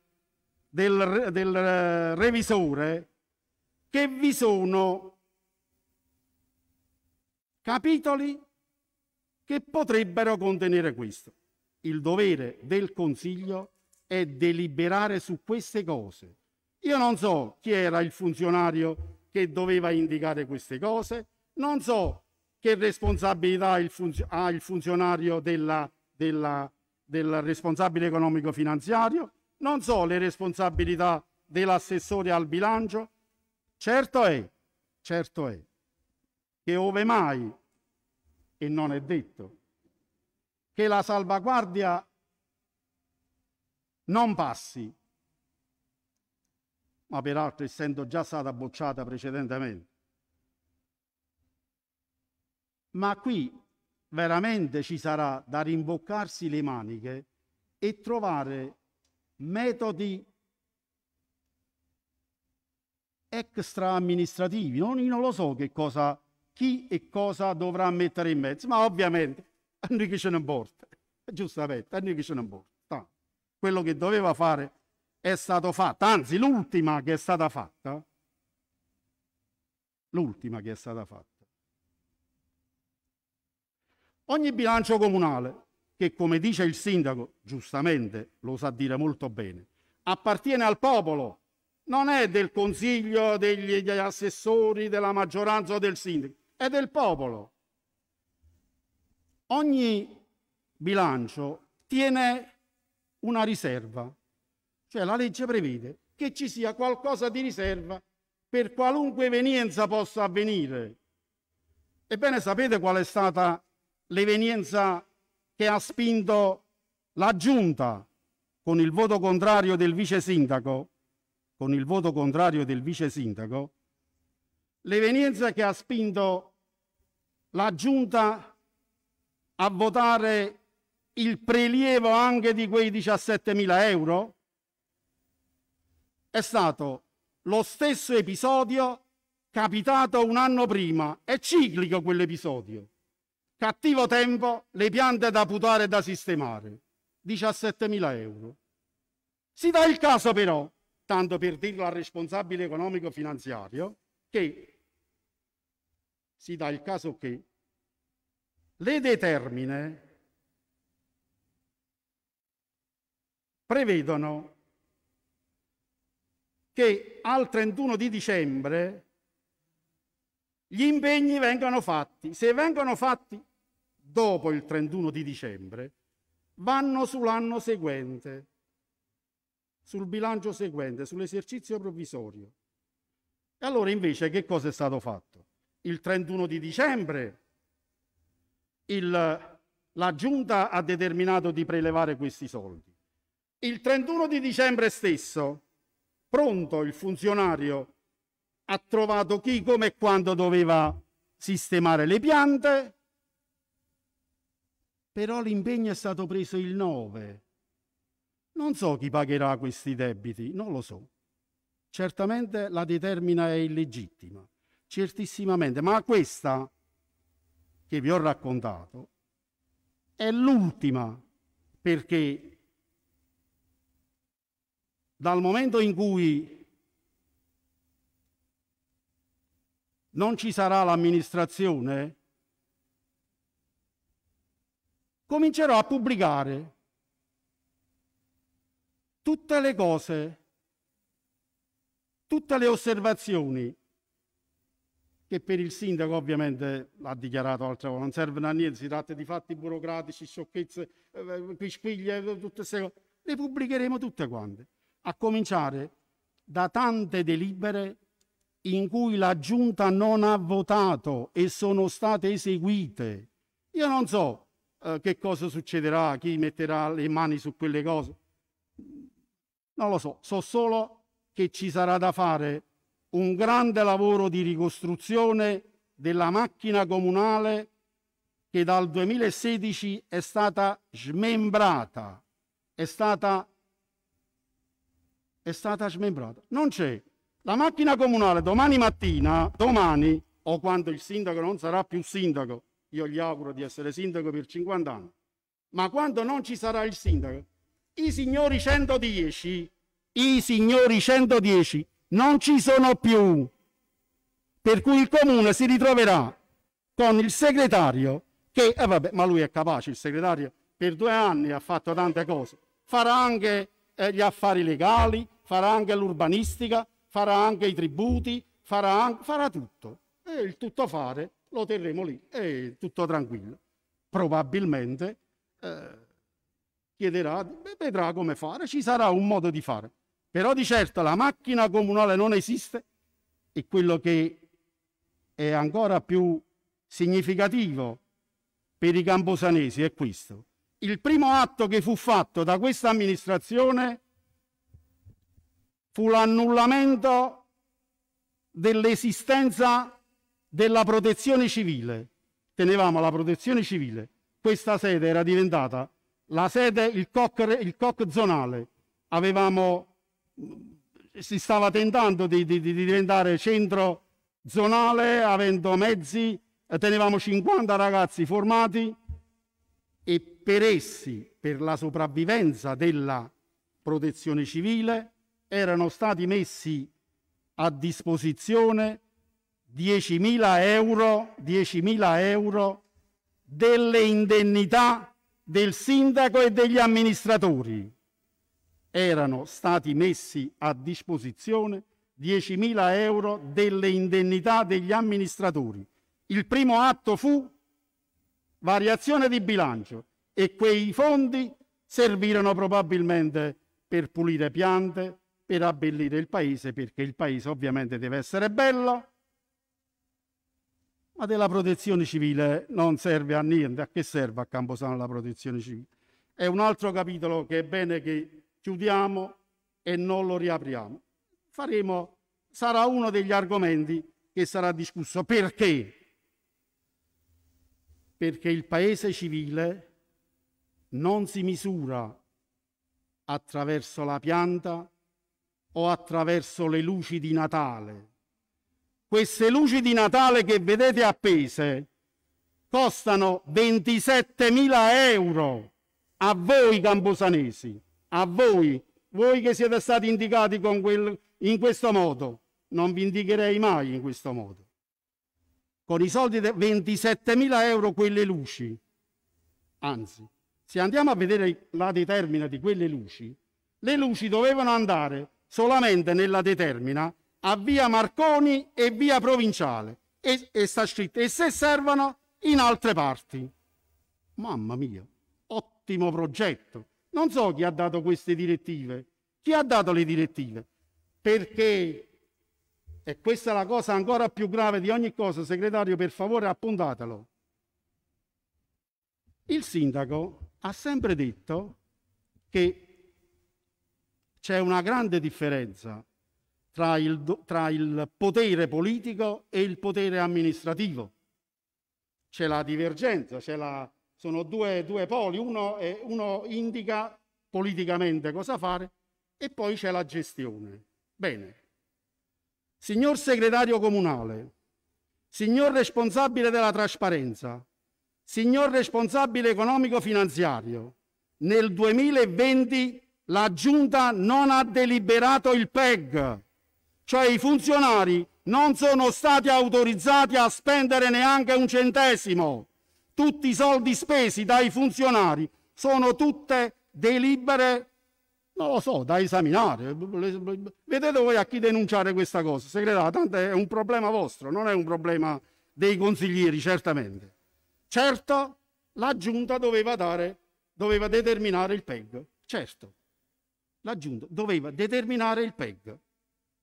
del, del revisore che vi sono capitoli che potrebbero contenere questo. Il dovere del Consiglio è deliberare su queste cose. Io non so chi era il funzionario che doveva indicare queste cose, non so che responsabilità il, funzio ah, il funzionario della, della, del responsabile economico finanziario, non so le responsabilità dell'assessore al bilancio, certo è, certo è, che ove mai, e non è detto, che la salvaguardia non passi, ma peraltro essendo già stata bocciata precedentemente. Ma qui veramente ci sarà da rimboccarsi le maniche e trovare metodi extra-amministrativi. Non, non lo so che cosa, chi e cosa dovrà mettere in mezzo, ma ovviamente a noi che ce ne importa, giustamente, a noi che ce ne importa. Quello che doveva fare è stato fatto, anzi l'ultima che è stata fatta, l'ultima che è stata fatta. Ogni bilancio comunale che, come dice il sindaco, giustamente lo sa dire molto bene, appartiene al popolo, non è del consiglio, degli, degli assessori, della maggioranza o del sindaco, è del popolo. Ogni bilancio tiene una riserva, cioè la legge prevede che ci sia qualcosa di riserva per qualunque evenienza possa avvenire. Ebbene, sapete qual è stata l'evenienza che ha spinto la giunta con il voto contrario del vice sindaco, con il voto contrario del vice sindaco, l'evenienza che ha spinto la giunta a votare il prelievo anche di quei 17 mila euro è stato lo stesso episodio capitato un anno prima. È ciclico quell'episodio. Cattivo tempo, le piante da putare e da sistemare, 17.000 euro. Si dà il caso però, tanto per dirlo al responsabile economico-finanziario, che si dà il caso che le determine prevedono che al 31 di dicembre gli impegni vengano fatti. Se vengono fatti dopo il 31 di dicembre vanno sull'anno seguente, sul bilancio seguente, sull'esercizio provvisorio. E allora invece che cosa è stato fatto? Il 31 di dicembre il, la giunta ha determinato di prelevare questi soldi. Il 31 di dicembre stesso, pronto il funzionario ha trovato chi, come e quando doveva sistemare le piante, però l'impegno è stato preso il 9. Non so chi pagherà questi debiti, non lo so. Certamente la determina è illegittima, certissimamente, ma questa che vi ho raccontato è l'ultima perché dal momento in cui non ci sarà l'amministrazione, comincerò a pubblicare tutte le cose, tutte le osservazioni che per il sindaco ovviamente ha dichiarato altre volte, non servono a niente, si tratta di fatti burocratici, sciocchezze, eh, pisciglie, tutte queste cose, le pubblicheremo tutte quante, a cominciare da tante delibere in cui la giunta non ha votato e sono state eseguite. Io non so eh, che cosa succederà, chi metterà le mani su quelle cose. Non lo so, so solo che ci sarà da fare un grande lavoro di ricostruzione della macchina comunale che dal 2016 è stata smembrata, è stata, è stata smembrata. Non c'è. La macchina comunale domani mattina, domani, o quando il sindaco non sarà più sindaco, io gli auguro di essere sindaco per 50 anni. Ma quando non ci sarà il sindaco, i signori 110, i signori 110 non ci sono più. Per cui il comune si ritroverà con il segretario che, eh vabbè, ma lui è capace, il segretario per due anni ha fatto tante cose. Farà anche eh, gli affari legali, farà anche l'urbanistica, farà anche i tributi, farà, farà tutto. È il tutto fare lo terremo lì e tutto tranquillo. Probabilmente eh, chiederà, vedrà come fare, ci sarà un modo di fare. Però di certo la macchina comunale non esiste e quello che è ancora più significativo per i camposanesi è questo. Il primo atto che fu fatto da questa amministrazione fu l'annullamento dell'esistenza della protezione civile. Tenevamo la protezione civile. Questa sede era diventata la sede, il COC, il COC zonale. Avevamo, mm, si stava tentando di, di, di diventare centro zonale avendo mezzi, eh, tenevamo 50 ragazzi formati e per essi, per la sopravvivenza della protezione civile, erano stati messi a disposizione 10.000 euro, 10.000 euro delle indennità del sindaco e degli amministratori. Erano stati messi a disposizione 10.000 euro delle indennità degli amministratori. Il primo atto fu variazione di bilancio e quei fondi servirono probabilmente per pulire piante, per abbellire il paese, perché il paese ovviamente deve essere bello, ma della protezione civile non serve a niente. A che serve a Camposano la protezione civile? È un altro capitolo che è bene che chiudiamo e non lo riapriamo. Faremo, sarà uno degli argomenti che sarà discusso. Perché? Perché il paese civile non si misura attraverso la pianta o attraverso le luci di Natale queste luci di Natale che vedete appese costano 27.000 euro a voi camposanesi, a voi, voi che siete stati indicati quel, in questo modo, non vi indicherei mai in questo modo. Con i soldi di 27.000 euro quelle luci, anzi, se andiamo a vedere la determina di quelle luci, le luci dovevano andare solamente nella determina a via Marconi e via Provinciale e, e sta scritto e se servono in altre parti. Mamma mia, ottimo progetto. Non so chi ha dato queste direttive, chi ha dato le direttive, perché, e questa è la cosa ancora più grave di ogni cosa, segretario, per favore appuntatelo. Il sindaco ha sempre detto che c'è una grande differenza tra il, tra il potere politico e il potere amministrativo. C'è la divergenza, la, sono due, due poli, uno, è, uno indica politicamente cosa fare e poi c'è la gestione. Bene, signor segretario comunale, signor responsabile della trasparenza, signor responsabile economico-finanziario, nel 2020 la Giunta non ha deliberato il PEG cioè i funzionari, non sono stati autorizzati a spendere neanche un centesimo. Tutti i soldi spesi dai funzionari sono tutte delibere, non lo so, da esaminare. Vedete voi a chi denunciare questa cosa, segretario, tanto è un problema vostro, non è un problema dei consiglieri, certamente. Certo, la giunta doveva dare, doveva determinare il PEG, certo. La giunta doveva determinare il PEG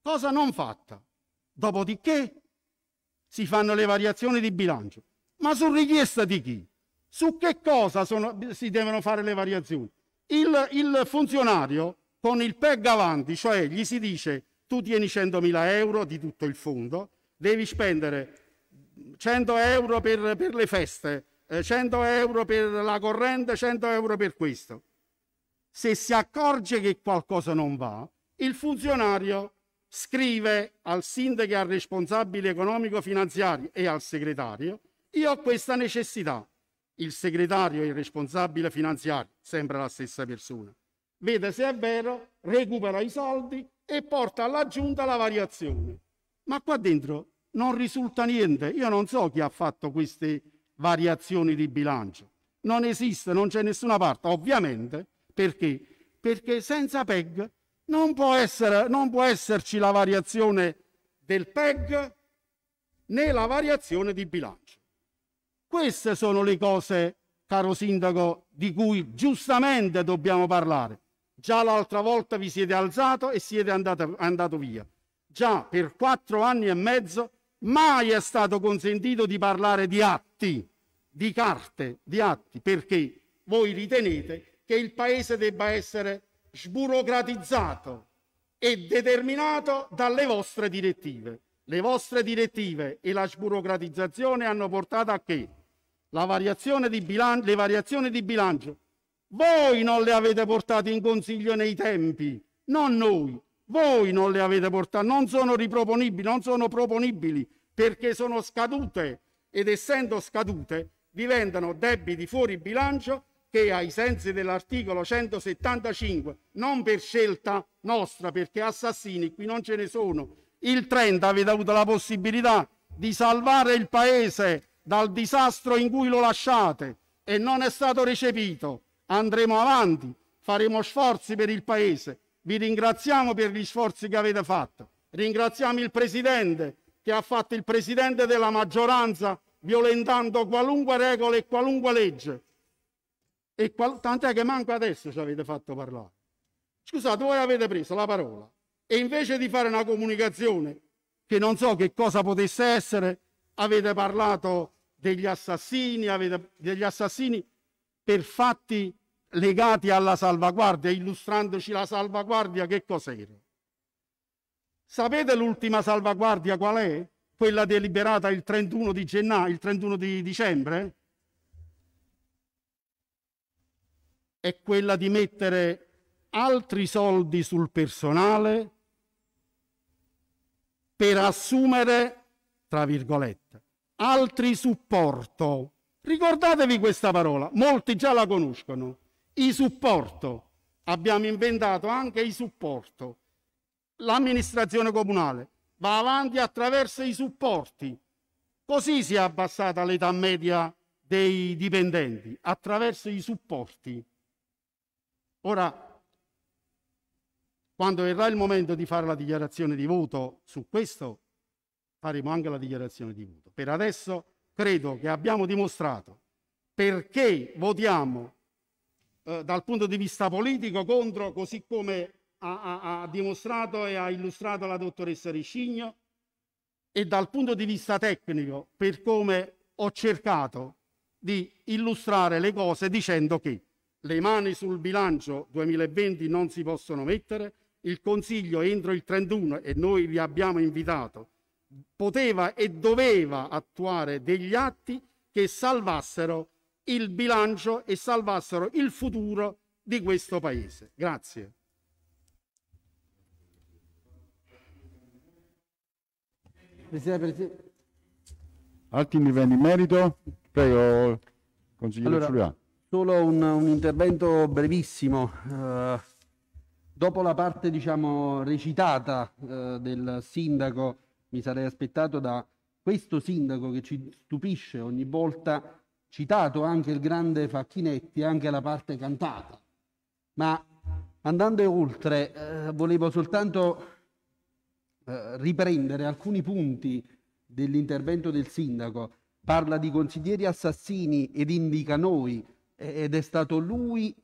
cosa non fatta. Dopodiché si fanno le variazioni di bilancio. Ma su richiesta di chi? Su che cosa sono, si devono fare le variazioni? Il, il funzionario con il PEG avanti, cioè gli si dice tu tieni 100.000 euro di tutto il fondo, devi spendere 100 euro per, per le feste, 100 eh, euro per la corrente, 100 euro per questo. Se si accorge che qualcosa non va, il funzionario scrive al sindaco e al responsabile economico finanziario e al segretario, io ho questa necessità. Il segretario e il responsabile finanziario, sempre la stessa persona, vede se è vero, recupera i soldi e porta alla giunta la variazione. Ma qua dentro non risulta niente. Io non so chi ha fatto queste variazioni di bilancio. Non esiste, non c'è nessuna parte, ovviamente, perché? Perché senza PEG non può, essere, non può esserci la variazione del PEG né la variazione di bilancio. Queste sono le cose, caro sindaco, di cui giustamente dobbiamo parlare. Già l'altra volta vi siete alzato e siete andato, andato via. Già per quattro anni e mezzo mai è stato consentito di parlare di atti, di carte, di atti, perché voi ritenete che il Paese debba essere sburocratizzato e determinato dalle vostre direttive. Le vostre direttive e la sburocratizzazione hanno portato a che variazione le variazioni di bilancio voi non le avete portate in consiglio nei tempi, non noi. Voi non le avete portate, non sono riproponibili, non sono proponibili perché sono scadute ed essendo scadute diventano debiti fuori bilancio che ai sensi dell'articolo 175, non per scelta nostra, perché assassini qui non ce ne sono, il 30 avete avuto la possibilità di salvare il paese dal disastro in cui lo lasciate e non è stato recepito. Andremo avanti, faremo sforzi per il paese. Vi ringraziamo per gli sforzi che avete fatto. Ringraziamo il presidente che ha fatto il presidente della maggioranza violentando qualunque regola e qualunque legge e qual- tant'è che manco adesso ci avete fatto parlare. Scusate, voi avete preso la parola e invece di fare una comunicazione che non so che cosa potesse essere, avete parlato degli assassini, avete, degli assassini per fatti legati alla salvaguardia, illustrandoci la salvaguardia che cos'era. Sapete l'ultima salvaguardia qual è? Quella deliberata il 31 di gennaio, il 31 di dicembre? è quella di mettere altri soldi sul personale per assumere, tra virgolette, altri supporto. Ricordatevi questa parola, molti già la conoscono, i supporto. Abbiamo inventato anche i supporto. L'amministrazione comunale va avanti attraverso i supporti. Così si è abbassata l'età media dei dipendenti, attraverso i supporti. Ora, quando verrà il momento di fare la dichiarazione di voto su questo, faremo anche la dichiarazione di voto. Per adesso credo che abbiamo dimostrato perché votiamo eh, dal punto di vista politico contro, così come ha, ha, ha dimostrato e ha illustrato la dottoressa Ricigno, e dal punto di vista tecnico per come ho cercato di illustrare le cose dicendo che le mani sul bilancio 2020 non si possono mettere, il Consiglio entro il 31 e noi vi abbiamo invitato, poteva e doveva attuare degli atti che salvassero il bilancio e salvassero il futuro di questo Paese. Grazie. Altri livelli in merito? Prego, consigliere allora, Giuliano solo un, un intervento brevissimo. Eh, dopo la parte diciamo, recitata eh, del sindaco, mi sarei aspettato da questo sindaco che ci stupisce ogni volta, citato anche il grande Facchinetti, anche la parte cantata. Ma andando oltre, eh, volevo soltanto eh, riprendere alcuni punti dell'intervento del sindaco. Parla di consiglieri assassini ed indica noi ed è stato lui,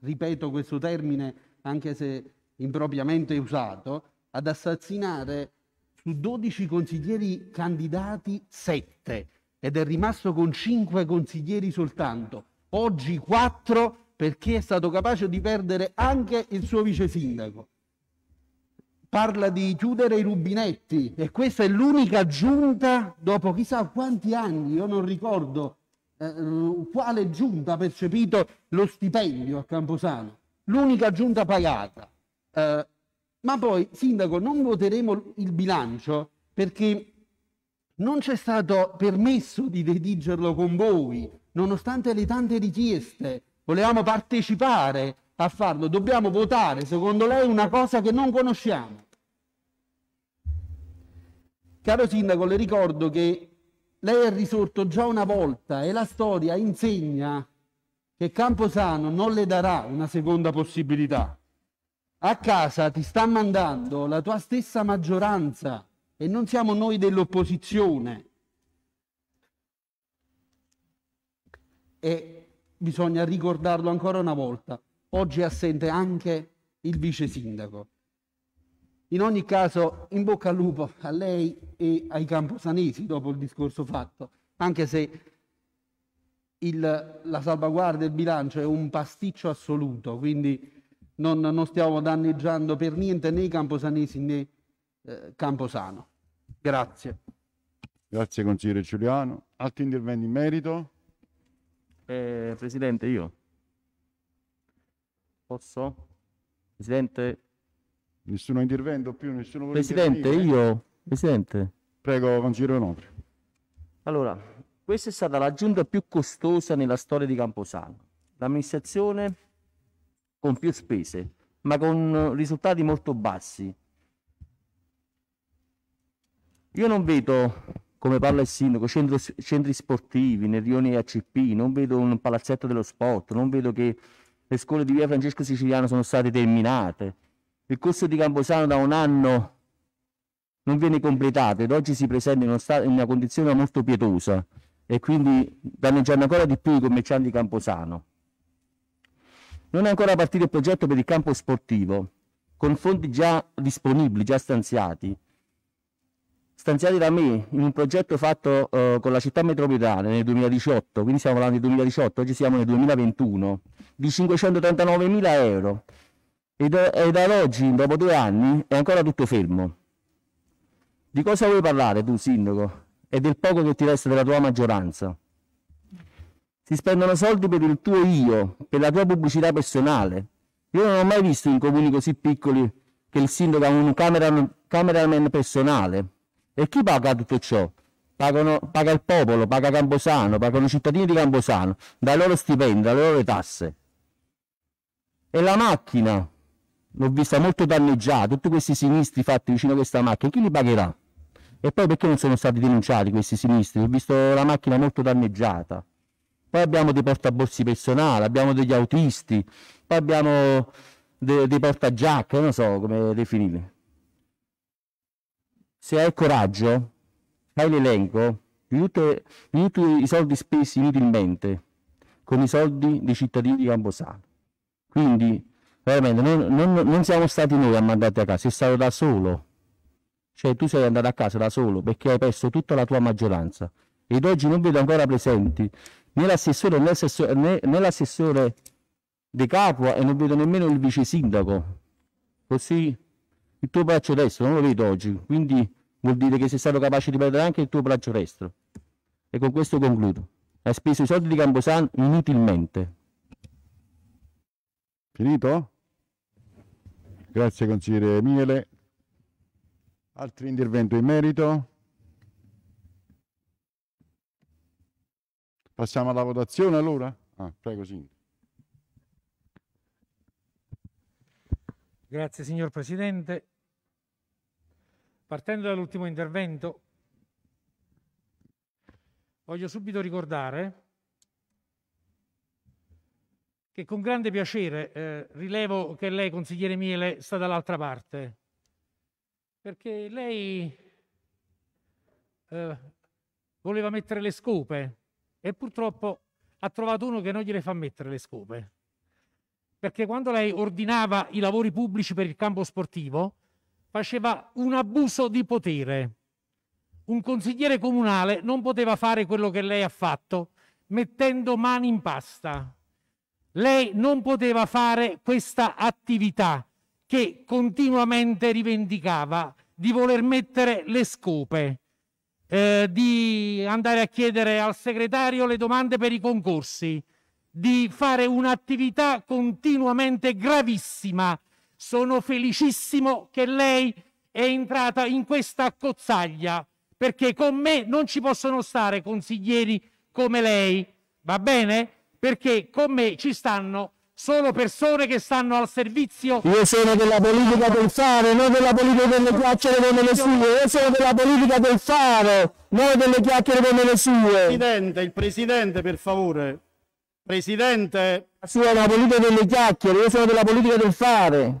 ripeto questo termine anche se impropriamente usato, ad assassinare su 12 consiglieri candidati 7 ed è rimasto con 5 consiglieri soltanto, oggi 4 perché è stato capace di perdere anche il suo vice sindaco. Parla di chiudere i rubinetti e questa è l'unica giunta dopo chissà quanti anni, io non ricordo eh, eh, quale giunta ha percepito lo stipendio a Camposano, l'unica giunta pagata. Eh, ma poi, Sindaco, non voteremo il bilancio perché non c'è stato permesso di redigerlo con voi, nonostante le tante richieste. Volevamo partecipare a farlo, dobbiamo votare, secondo lei, una cosa che non conosciamo. Caro Sindaco, le ricordo che lei è risorto già una volta e la storia insegna che Camposano non le darà una seconda possibilità. A casa ti sta mandando la tua stessa maggioranza e non siamo noi dell'opposizione. E bisogna ricordarlo ancora una volta, oggi è assente anche il vice sindaco. In ogni caso, in bocca al lupo a lei e ai camposanesi dopo il discorso fatto, anche se il, la salvaguardia del bilancio è un pasticcio assoluto, quindi non, non stiamo danneggiando per niente né i camposanesi né eh, Camposano. Grazie. Grazie consigliere Giuliano. Altri interventi in merito? Eh, Presidente, io posso? Presidente, Nessuno intervento più, nessuno vuole Presidente, io... Presidente. Prego, Vangelo Notri. Allora, questa è stata l'aggiunta più costosa nella storia di Camposanto. L'amministrazione con più spese, ma con risultati molto bassi. Io non vedo, come parla il sindaco, centro, centri sportivi, nel rione ACP, non vedo un palazzetto dello sport, non vedo che le scuole di via Francesco Siciliano sono state terminate il corso di Camposano da un anno non viene completato ed oggi si presenta in, in una condizione molto pietosa e quindi danneggiano ancora di più i commercianti di Camposano. Non è ancora partito il progetto per il campo sportivo, con fondi già disponibili, già stanziati, stanziati da me in un progetto fatto eh, con la città metropolitana nel 2018, quindi stiamo parlando del 2018, oggi siamo nel 2021, di mila euro e da, oggi, dopo due anni, è ancora tutto fermo. Di cosa vuoi parlare tu, sindaco? E del poco che ti resta della tua maggioranza? Si spendono soldi per il tuo io, per la tua pubblicità personale. Io non ho mai visto in comuni così piccoli che il sindaco ha un cameraman, cameraman personale. E chi paga tutto ciò? Pagano, paga il popolo, paga Camposano, pagano i cittadini di Camposano, dai loro stipendi, dalle loro tasse. E la macchina l'ho vista molto danneggiata, tutti questi sinistri fatti vicino a questa macchina, chi li pagherà? E poi perché non sono stati denunciati questi sinistri? Ho visto la macchina molto danneggiata. Poi abbiamo dei portaborsi personali, abbiamo degli autisti, poi abbiamo dei, dei portagiacche, non so come definire. Se hai coraggio, fai l'elenco di, di tutti i soldi spesi inutilmente con i soldi dei cittadini di Camposano. Quindi veramente non, non, non, siamo stati noi a mandarti a casa, sei stato da solo. Cioè tu sei andato a casa da solo perché hai perso tutta la tua maggioranza. Ed oggi non vedo ancora presenti né l'assessore, né, l'assessore, né, né l'assessore di Capua e non vedo nemmeno il vice sindaco. Così il tuo braccio destro non lo vedo oggi, quindi vuol dire che sei stato capace di perdere anche il tuo braccio destro. E con questo concludo. Hai speso i soldi di Camposan inutilmente. Finito? Grazie consigliere Miele. Altri interventi in merito? Passiamo alla votazione allora? Ah, prego, Sindaco. Grazie signor Presidente. Partendo dall'ultimo intervento, voglio subito ricordare che con grande piacere eh, rilevo che lei, consigliere Miele, sta dall'altra parte, perché lei eh, voleva mettere le scope e purtroppo ha trovato uno che non gliele fa mettere le scope. Perché quando lei ordinava i lavori pubblici per il campo sportivo, faceva un abuso di potere. Un consigliere comunale non poteva fare quello che lei ha fatto mettendo mani in pasta lei non poteva fare questa attività che continuamente rivendicava di voler mettere le scope, eh, di andare a chiedere al segretario le domande per i concorsi, di fare un'attività continuamente gravissima. Sono felicissimo che lei è entrata in questa accozzaglia perché con me non ci possono stare consiglieri come lei, va bene? perché con me ci stanno solo persone che stanno al servizio. Io sono della politica del fare, non della politica delle chiacchiere come le sue. Io sono della politica del fare, non delle chiacchiere come le sue. Presidente, il presidente, per favore. Presidente. La sua è la politica delle chiacchiere, io sono della politica del fare.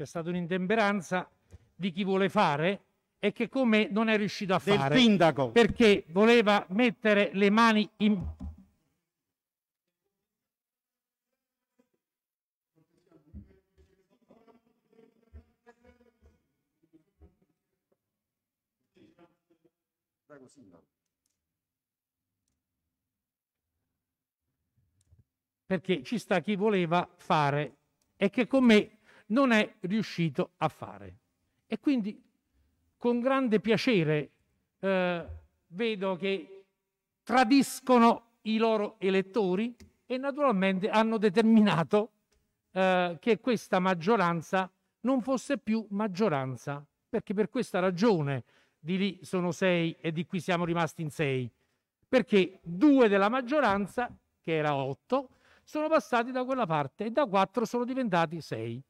C'è stata un'intemperanza di chi vuole fare e che come non è riuscito a fare. Del sindaco. Perché voleva mettere le mani in... Perché ci sta chi voleva fare e che con me non è riuscito a fare. E quindi con grande piacere eh, vedo che tradiscono i loro elettori e naturalmente hanno determinato eh, che questa maggioranza non fosse più maggioranza, perché per questa ragione di lì sono sei e di qui siamo rimasti in sei, perché due della maggioranza, che era otto, sono passati da quella parte e da quattro sono diventati sei.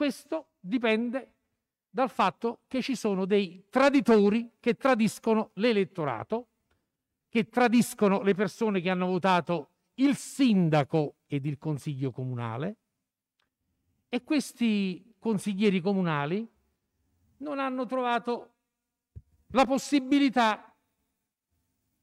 Questo dipende dal fatto che ci sono dei traditori che tradiscono l'elettorato, che tradiscono le persone che hanno votato il sindaco ed il consiglio comunale e questi consiglieri comunali non hanno trovato la possibilità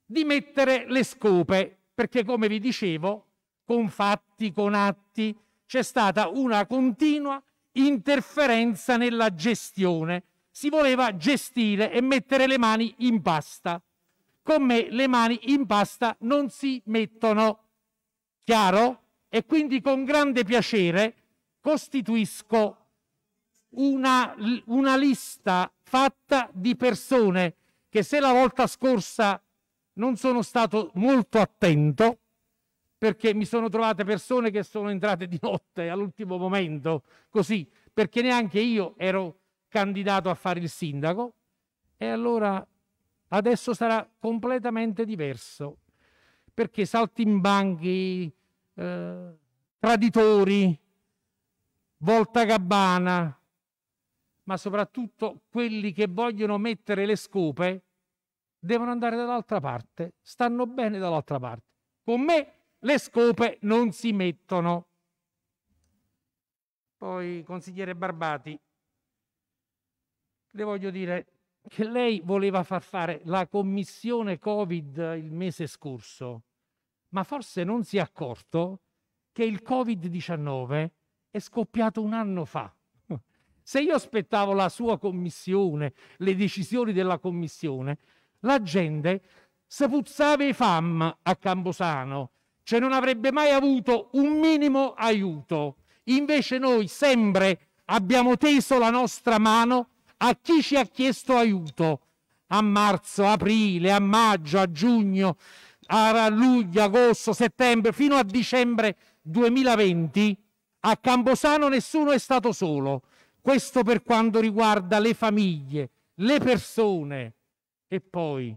di mettere le scope perché come vi dicevo con fatti, con atti c'è stata una continua interferenza nella gestione. Si voleva gestire e mettere le mani in pasta. Con me le mani in pasta non si mettono. Chiaro? E quindi con grande piacere costituisco una, una lista fatta di persone che se la volta scorsa non sono stato molto attento, perché mi sono trovate persone che sono entrate di notte all'ultimo momento, così, perché neanche io ero candidato a fare il sindaco e allora adesso sarà completamente diverso, perché saltimbanchi, eh, traditori, volta gabbana, ma soprattutto quelli che vogliono mettere le scope devono andare dall'altra parte, stanno bene dall'altra parte. Con me le scope non si mettono. Poi, consigliere Barbati, le voglio dire che lei voleva far fare la commissione Covid il mese scorso, ma forse non si è accorto che il Covid-19 è scoppiato un anno fa. Se io aspettavo la sua commissione, le decisioni della commissione, la gente se puzzava i fam a Camposano cioè non avrebbe mai avuto un minimo aiuto. Invece noi sempre abbiamo teso la nostra mano a chi ci ha chiesto aiuto a marzo, aprile, a maggio, a giugno, a luglio, agosto, settembre, fino a dicembre 2020. A Camposano nessuno è stato solo. Questo per quanto riguarda le famiglie, le persone e poi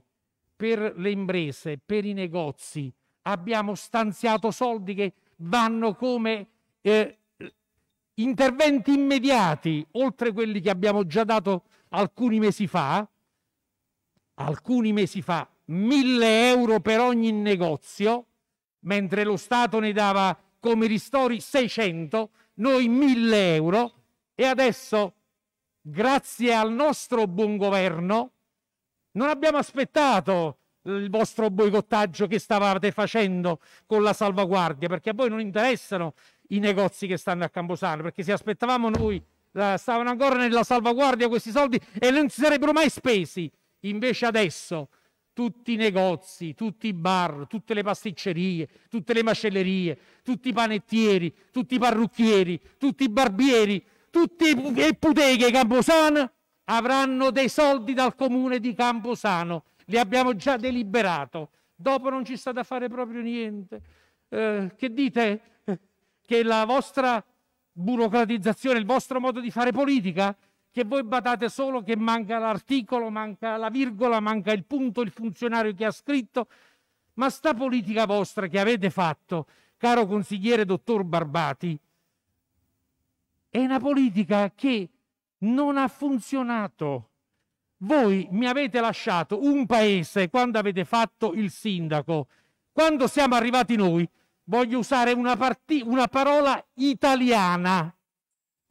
per le imprese, per i negozi, abbiamo stanziato soldi che vanno come eh, interventi immediati, oltre quelli che abbiamo già dato alcuni mesi fa, alcuni mesi fa, mille euro per ogni negozio, mentre lo Stato ne dava come ristori 600, noi 1000 euro e adesso, grazie al nostro buon governo, non abbiamo aspettato il vostro boicottaggio che stavate facendo con la salvaguardia, perché a voi non interessano i negozi che stanno a Camposano, perché se aspettavamo noi, stavano ancora nella salvaguardia questi soldi e non si sarebbero mai spesi. Invece adesso tutti i negozi, tutti i bar, tutte le pasticcerie, tutte le macellerie, tutti i panettieri, tutti i parrucchieri, tutti i barbieri, tutte le puteche Camposano avranno dei soldi dal comune di Camposano li abbiamo già deliberato, dopo non ci sta da fare proprio niente. Eh, che dite? Che la vostra burocratizzazione, il vostro modo di fare politica, che voi badate solo che manca l'articolo, manca la virgola, manca il punto, il funzionario che ha scritto, ma sta politica vostra che avete fatto, caro consigliere dottor Barbati, è una politica che non ha funzionato voi mi avete lasciato un paese quando avete fatto il sindaco. Quando siamo arrivati noi, voglio usare una, una parola italiana.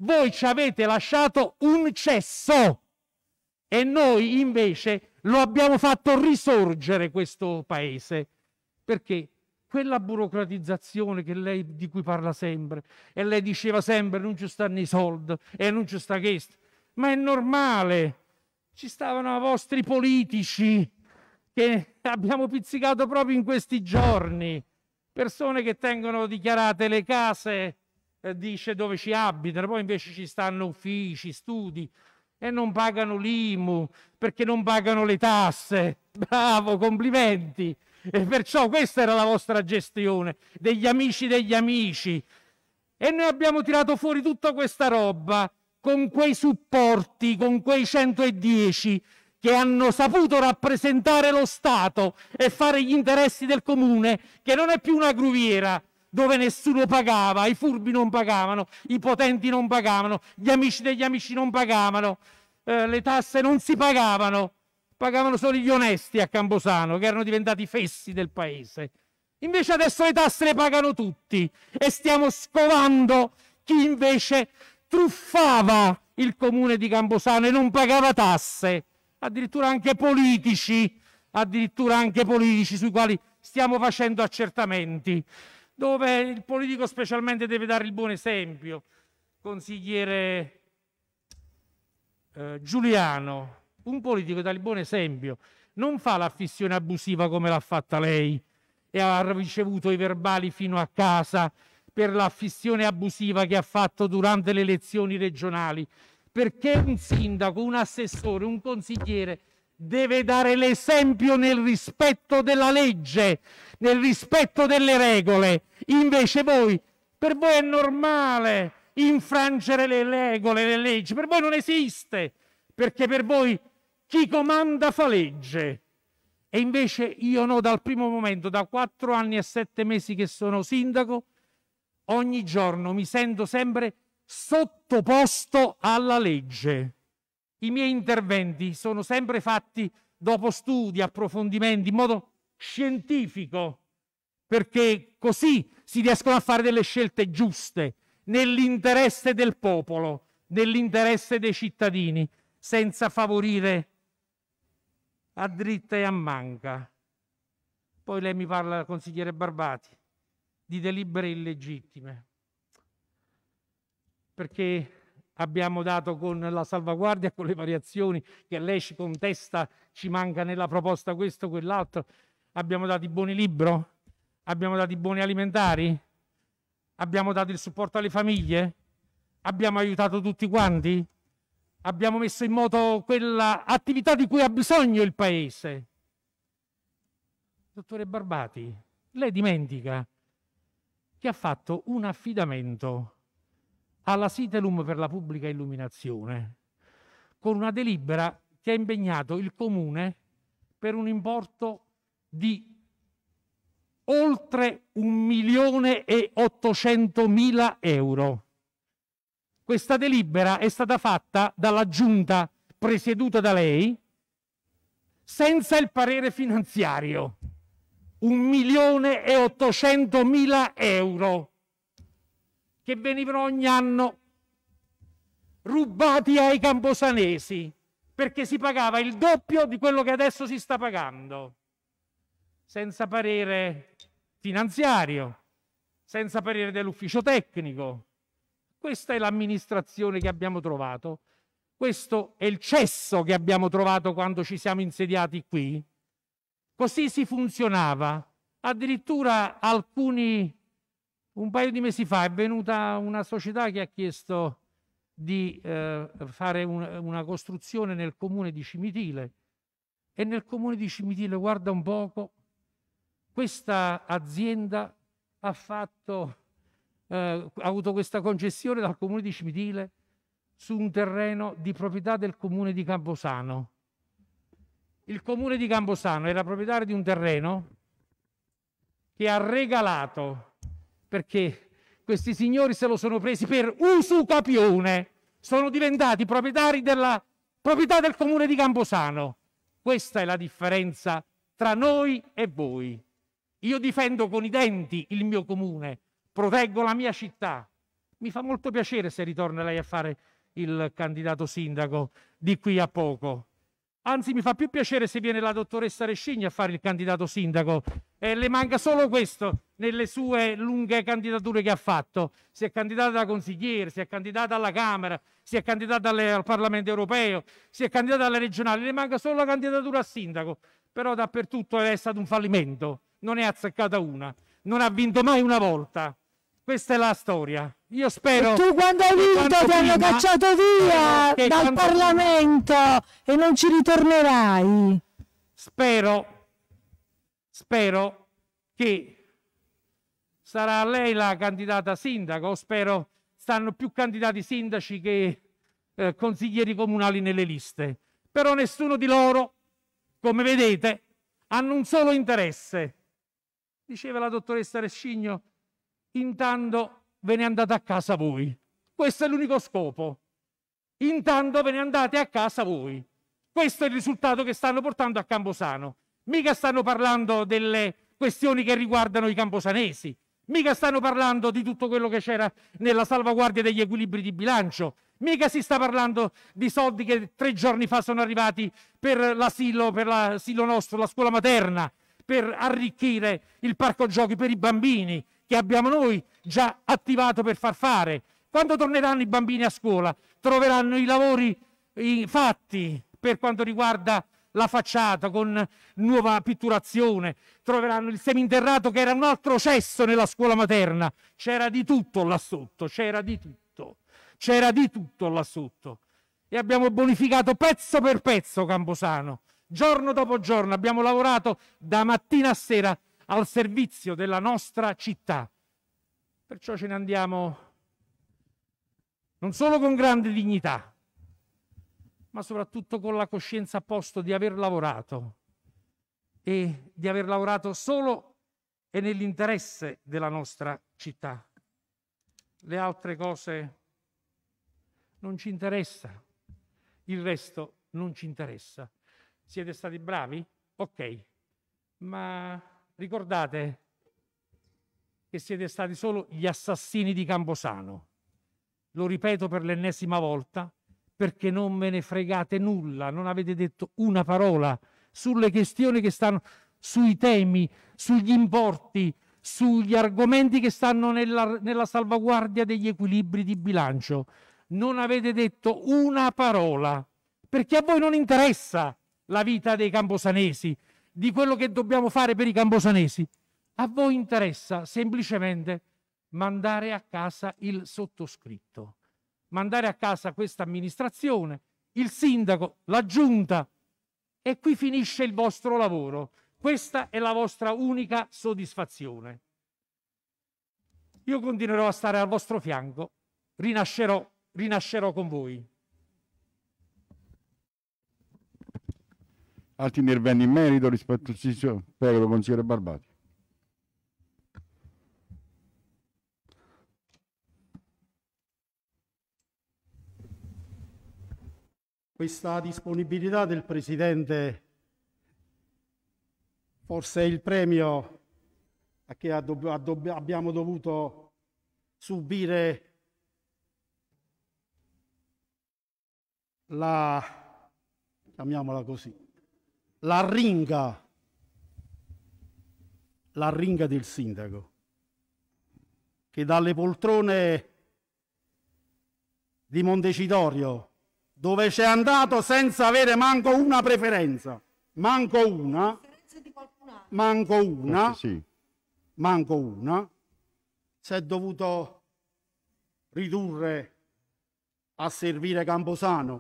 Voi ci avete lasciato un cesso e noi invece lo abbiamo fatto risorgere questo paese. Perché quella burocratizzazione che lei, di cui parla sempre, e lei diceva sempre non ci stanno i soldi e non ci sta questo, ma è normale ci stavano i vostri politici che abbiamo pizzicato proprio in questi giorni, persone che tengono dichiarate le case, eh, dice dove ci abitano, poi invece ci stanno uffici, studi e non pagano l'IMU perché non pagano le tasse. Bravo, complimenti. E perciò questa era la vostra gestione, degli amici degli amici. E noi abbiamo tirato fuori tutta questa roba con quei supporti, con quei 110 che hanno saputo rappresentare lo Stato e fare gli interessi del comune, che non è più una gruviera dove nessuno pagava, i furbi non pagavano, i potenti non pagavano, gli amici degli amici non pagavano, eh, le tasse non si pagavano, pagavano solo gli onesti a Camposano che erano diventati fessi del paese. Invece adesso le tasse le pagano tutti e stiamo scovando chi invece truffava il comune di Camposano e non pagava tasse, addirittura anche politici, addirittura anche politici sui quali stiamo facendo accertamenti, dove il politico specialmente deve dare il buon esempio. Consigliere eh, Giuliano, un politico dà il buon esempio, non fa l'affissione abusiva come l'ha fatta lei e ha ricevuto i verbali fino a casa per fissione abusiva che ha fatto durante le elezioni regionali. Perché un sindaco, un assessore, un consigliere deve dare l'esempio nel rispetto della legge, nel rispetto delle regole. Invece voi, per voi è normale infrangere le regole, le leggi, per voi non esiste, perché per voi chi comanda fa legge. E invece io no, dal primo momento, da quattro anni e sette mesi che sono sindaco, ogni giorno mi sento sempre sottoposto alla legge. I miei interventi sono sempre fatti dopo studi, approfondimenti, in modo scientifico, perché così si riescono a fare delle scelte giuste, nell'interesse del popolo, nell'interesse dei cittadini, senza favorire a dritta e a manca. Poi lei mi parla, consigliere Barbati, di delibere illegittime, perché abbiamo dato con la salvaguardia, con le variazioni che lei ci contesta, ci manca nella proposta questo, o quell'altro, abbiamo dato i buoni libro, abbiamo dato i buoni alimentari, abbiamo dato il supporto alle famiglie, abbiamo aiutato tutti quanti, abbiamo messo in moto quella attività di cui ha bisogno il Paese. Dottore Barbati, lei dimentica che ha fatto un affidamento alla Sitelum per la pubblica illuminazione con una delibera che ha impegnato il comune per un importo di oltre 1 milione e 800 mila euro. Questa delibera è stata fatta dalla giunta presieduta da lei senza il parere finanziario. 1 milione e 800 euro che venivano ogni anno rubati ai camposanesi perché si pagava il doppio di quello che adesso si sta pagando, senza parere finanziario, senza parere dell'ufficio tecnico. Questa è l'amministrazione che abbiamo trovato, questo è il cesso che abbiamo trovato quando ci siamo insediati qui Così si funzionava. Addirittura alcuni, un paio di mesi fa, è venuta una società che ha chiesto di eh, fare un, una costruzione nel comune di Cimitile e nel comune di Cimitile, guarda un poco, questa azienda ha, fatto, eh, ha avuto questa concessione dal comune di Cimitile su un terreno di proprietà del comune di Camposano il comune di Camposano era proprietario di un terreno che ha regalato perché questi signori se lo sono presi per usucapione, sono diventati proprietari della proprietà del comune di Camposano. Questa è la differenza tra noi e voi. Io difendo con i denti il mio comune, proteggo la mia città. Mi fa molto piacere se ritorna lei a fare il candidato sindaco di qui a poco Anzi, mi fa più piacere se viene la dottoressa Rescigni a fare il candidato sindaco. Eh, le manca solo questo nelle sue lunghe candidature che ha fatto. Si è candidata da consigliere, si è candidata alla Camera, si è candidata alle, al Parlamento europeo, si è candidata alle regionali. Le manca solo la candidatura a sindaco. Però dappertutto è stato un fallimento. Non ne ha azzeccata una. Non ha vinto mai una volta. Questa è la storia. Io spero. E tu quando hai vinto ti hanno cacciato via dal quando... Parlamento e non ci ritornerai. Spero, spero che sarà lei la candidata sindaco. Spero stanno più candidati sindaci che eh, consiglieri comunali nelle liste. Però nessuno di loro, come vedete, hanno un solo interesse. Diceva la dottoressa Rescigno, Intanto ve ne andate a casa voi. Questo è l'unico scopo. Intanto ve ne andate a casa voi. Questo è il risultato che stanno portando a Camposano. Mica stanno parlando delle questioni che riguardano i camposanesi. Mica stanno parlando di tutto quello che c'era nella salvaguardia degli equilibri di bilancio. Mica si sta parlando di soldi che tre giorni fa sono arrivati per l'asilo, per l'asilo nostro, la scuola materna, per arricchire il parco giochi per i bambini, che abbiamo noi già attivato per far fare. Quando torneranno i bambini a scuola troveranno i lavori fatti per quanto riguarda la facciata con nuova pitturazione, troveranno il seminterrato che era un altro cesso nella scuola materna, c'era di tutto là sotto, c'era di tutto, c'era di tutto là sotto. E abbiamo bonificato pezzo per pezzo Camposano, giorno dopo giorno, abbiamo lavorato da mattina a sera al servizio della nostra città. Perciò ce ne andiamo non solo con grande dignità, ma soprattutto con la coscienza a posto di aver lavorato e di aver lavorato solo e nell'interesse della nostra città. Le altre cose non ci interessano, il resto non ci interessa. Siete stati bravi? Ok, ma Ricordate che siete stati solo gli assassini di Camposano. Lo ripeto per l'ennesima volta, perché non me ne fregate nulla, non avete detto una parola sulle questioni che stanno, sui temi, sugli importi, sugli argomenti che stanno nella, nella salvaguardia degli equilibri di bilancio. Non avete detto una parola, perché a voi non interessa la vita dei camposanesi, di quello che dobbiamo fare per i cambosanesi. A voi interessa semplicemente mandare a casa il sottoscritto, mandare a casa questa amministrazione, il sindaco, la giunta e qui finisce il vostro lavoro. Questa è la vostra unica soddisfazione. Io continuerò a stare al vostro fianco, rinascerò, rinascerò con voi. altri interventi in merito rispetto al sito? Prego, consigliere Barbati. Questa disponibilità del Presidente forse è il premio a che abbiamo dovuto subire la, chiamiamola così, la ringa, la ringa del sindaco, che dalle poltrone di Montecitorio, dove c'è andato senza avere manco una preferenza, manco una, manco una, manco una, si è dovuto ridurre a servire Camposano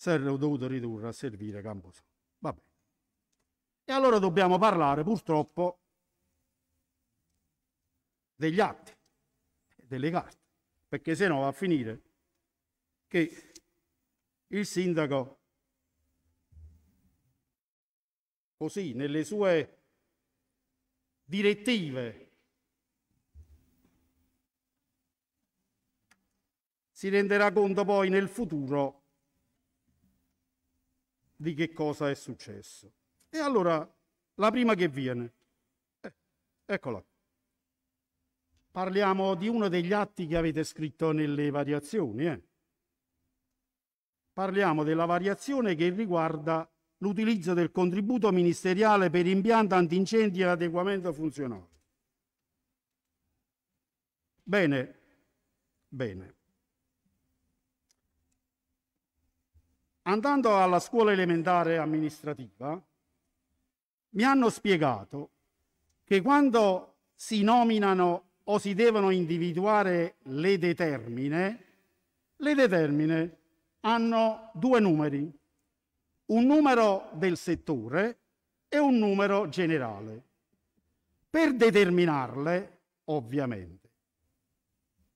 sarei dovuto ridurre a servire Camposanto. Va E allora dobbiamo parlare purtroppo degli atti, delle carte, perché se no va a finire che il sindaco così nelle sue direttive si renderà conto poi nel futuro di che cosa è successo. E allora la prima che viene, eh, eccola. Parliamo di uno degli atti che avete scritto nelle variazioni. Eh. Parliamo della variazione che riguarda l'utilizzo del contributo ministeriale per impianto antincendi e adeguamento funzionale. Bene, bene. andando alla scuola elementare amministrativa, mi hanno spiegato che quando si nominano o si devono individuare le determine, le determine hanno due numeri, un numero del settore e un numero generale. Per determinarle, ovviamente,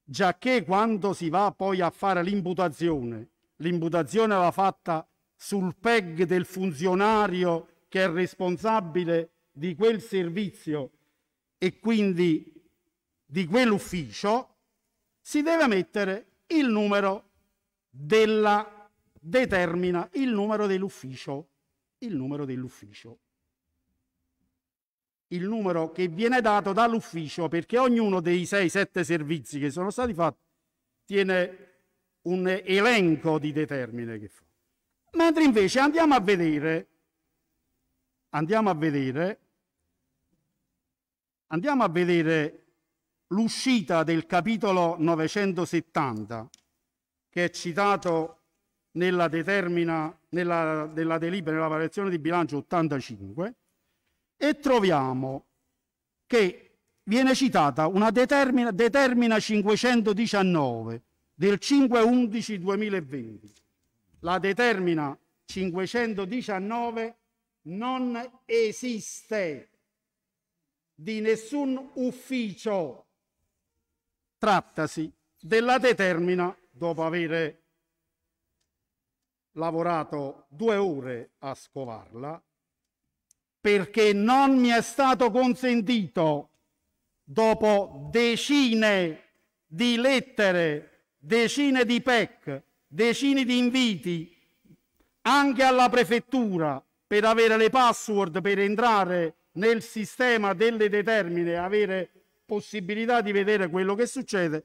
giacché quando si va poi a fare l'imputazione l'imputazione va fatta sul PEG del funzionario che è responsabile di quel servizio e quindi di quell'ufficio, si deve mettere il numero della determina il numero dell'ufficio, il numero dell'ufficio. Il numero che viene dato dall'ufficio perché ognuno dei 6-7 servizi che sono stati fatti tiene un elenco di determine che fa. Mentre invece andiamo a vedere, andiamo a vedere, andiamo a vedere l'uscita del capitolo 970 che è citato nella determina, nella, nella delibera, nella variazione di bilancio 85 e troviamo che viene citata una determina, determina 519 del 5-11-2020. La determina 519 non esiste di nessun ufficio. Trattasi della determina dopo aver lavorato due ore a scovarla perché non mi è stato consentito dopo decine di lettere decine di PEC, decine di inviti anche alla prefettura per avere le password per entrare nel sistema delle determine, avere possibilità di vedere quello che succede,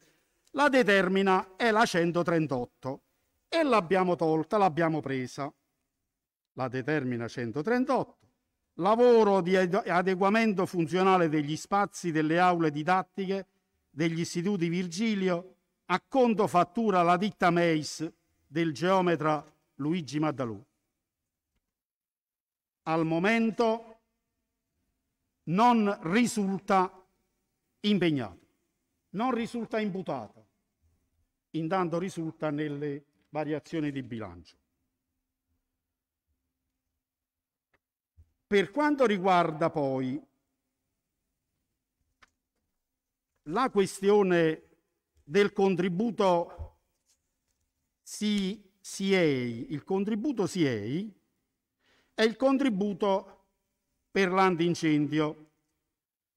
la determina è la 138 e l'abbiamo tolta, l'abbiamo presa. La determina 138. Lavoro di adeguamento funzionale degli spazi delle aule didattiche degli istituti Virgilio a conto fattura la ditta Meis del geometra Luigi Maddalù. Al momento non risulta impegnato, non risulta imputato, intanto risulta nelle variazioni di bilancio. Per quanto riguarda poi la questione del contributo CIEI. Il contributo CIEI è il contributo per l'antincendio.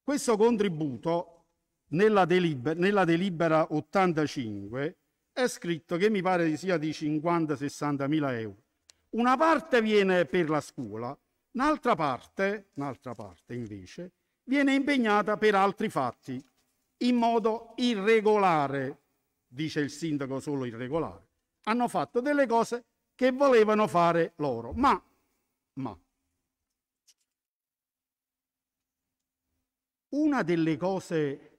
Questo contributo nella delibera, nella delibera 85 è scritto che mi pare sia di 50-60 mila euro. Una parte viene per la scuola, un'altra parte, un'altra parte invece viene impegnata per altri fatti in modo irregolare, dice il sindaco solo irregolare, hanno fatto delle cose che volevano fare loro. Ma, ma, una delle cose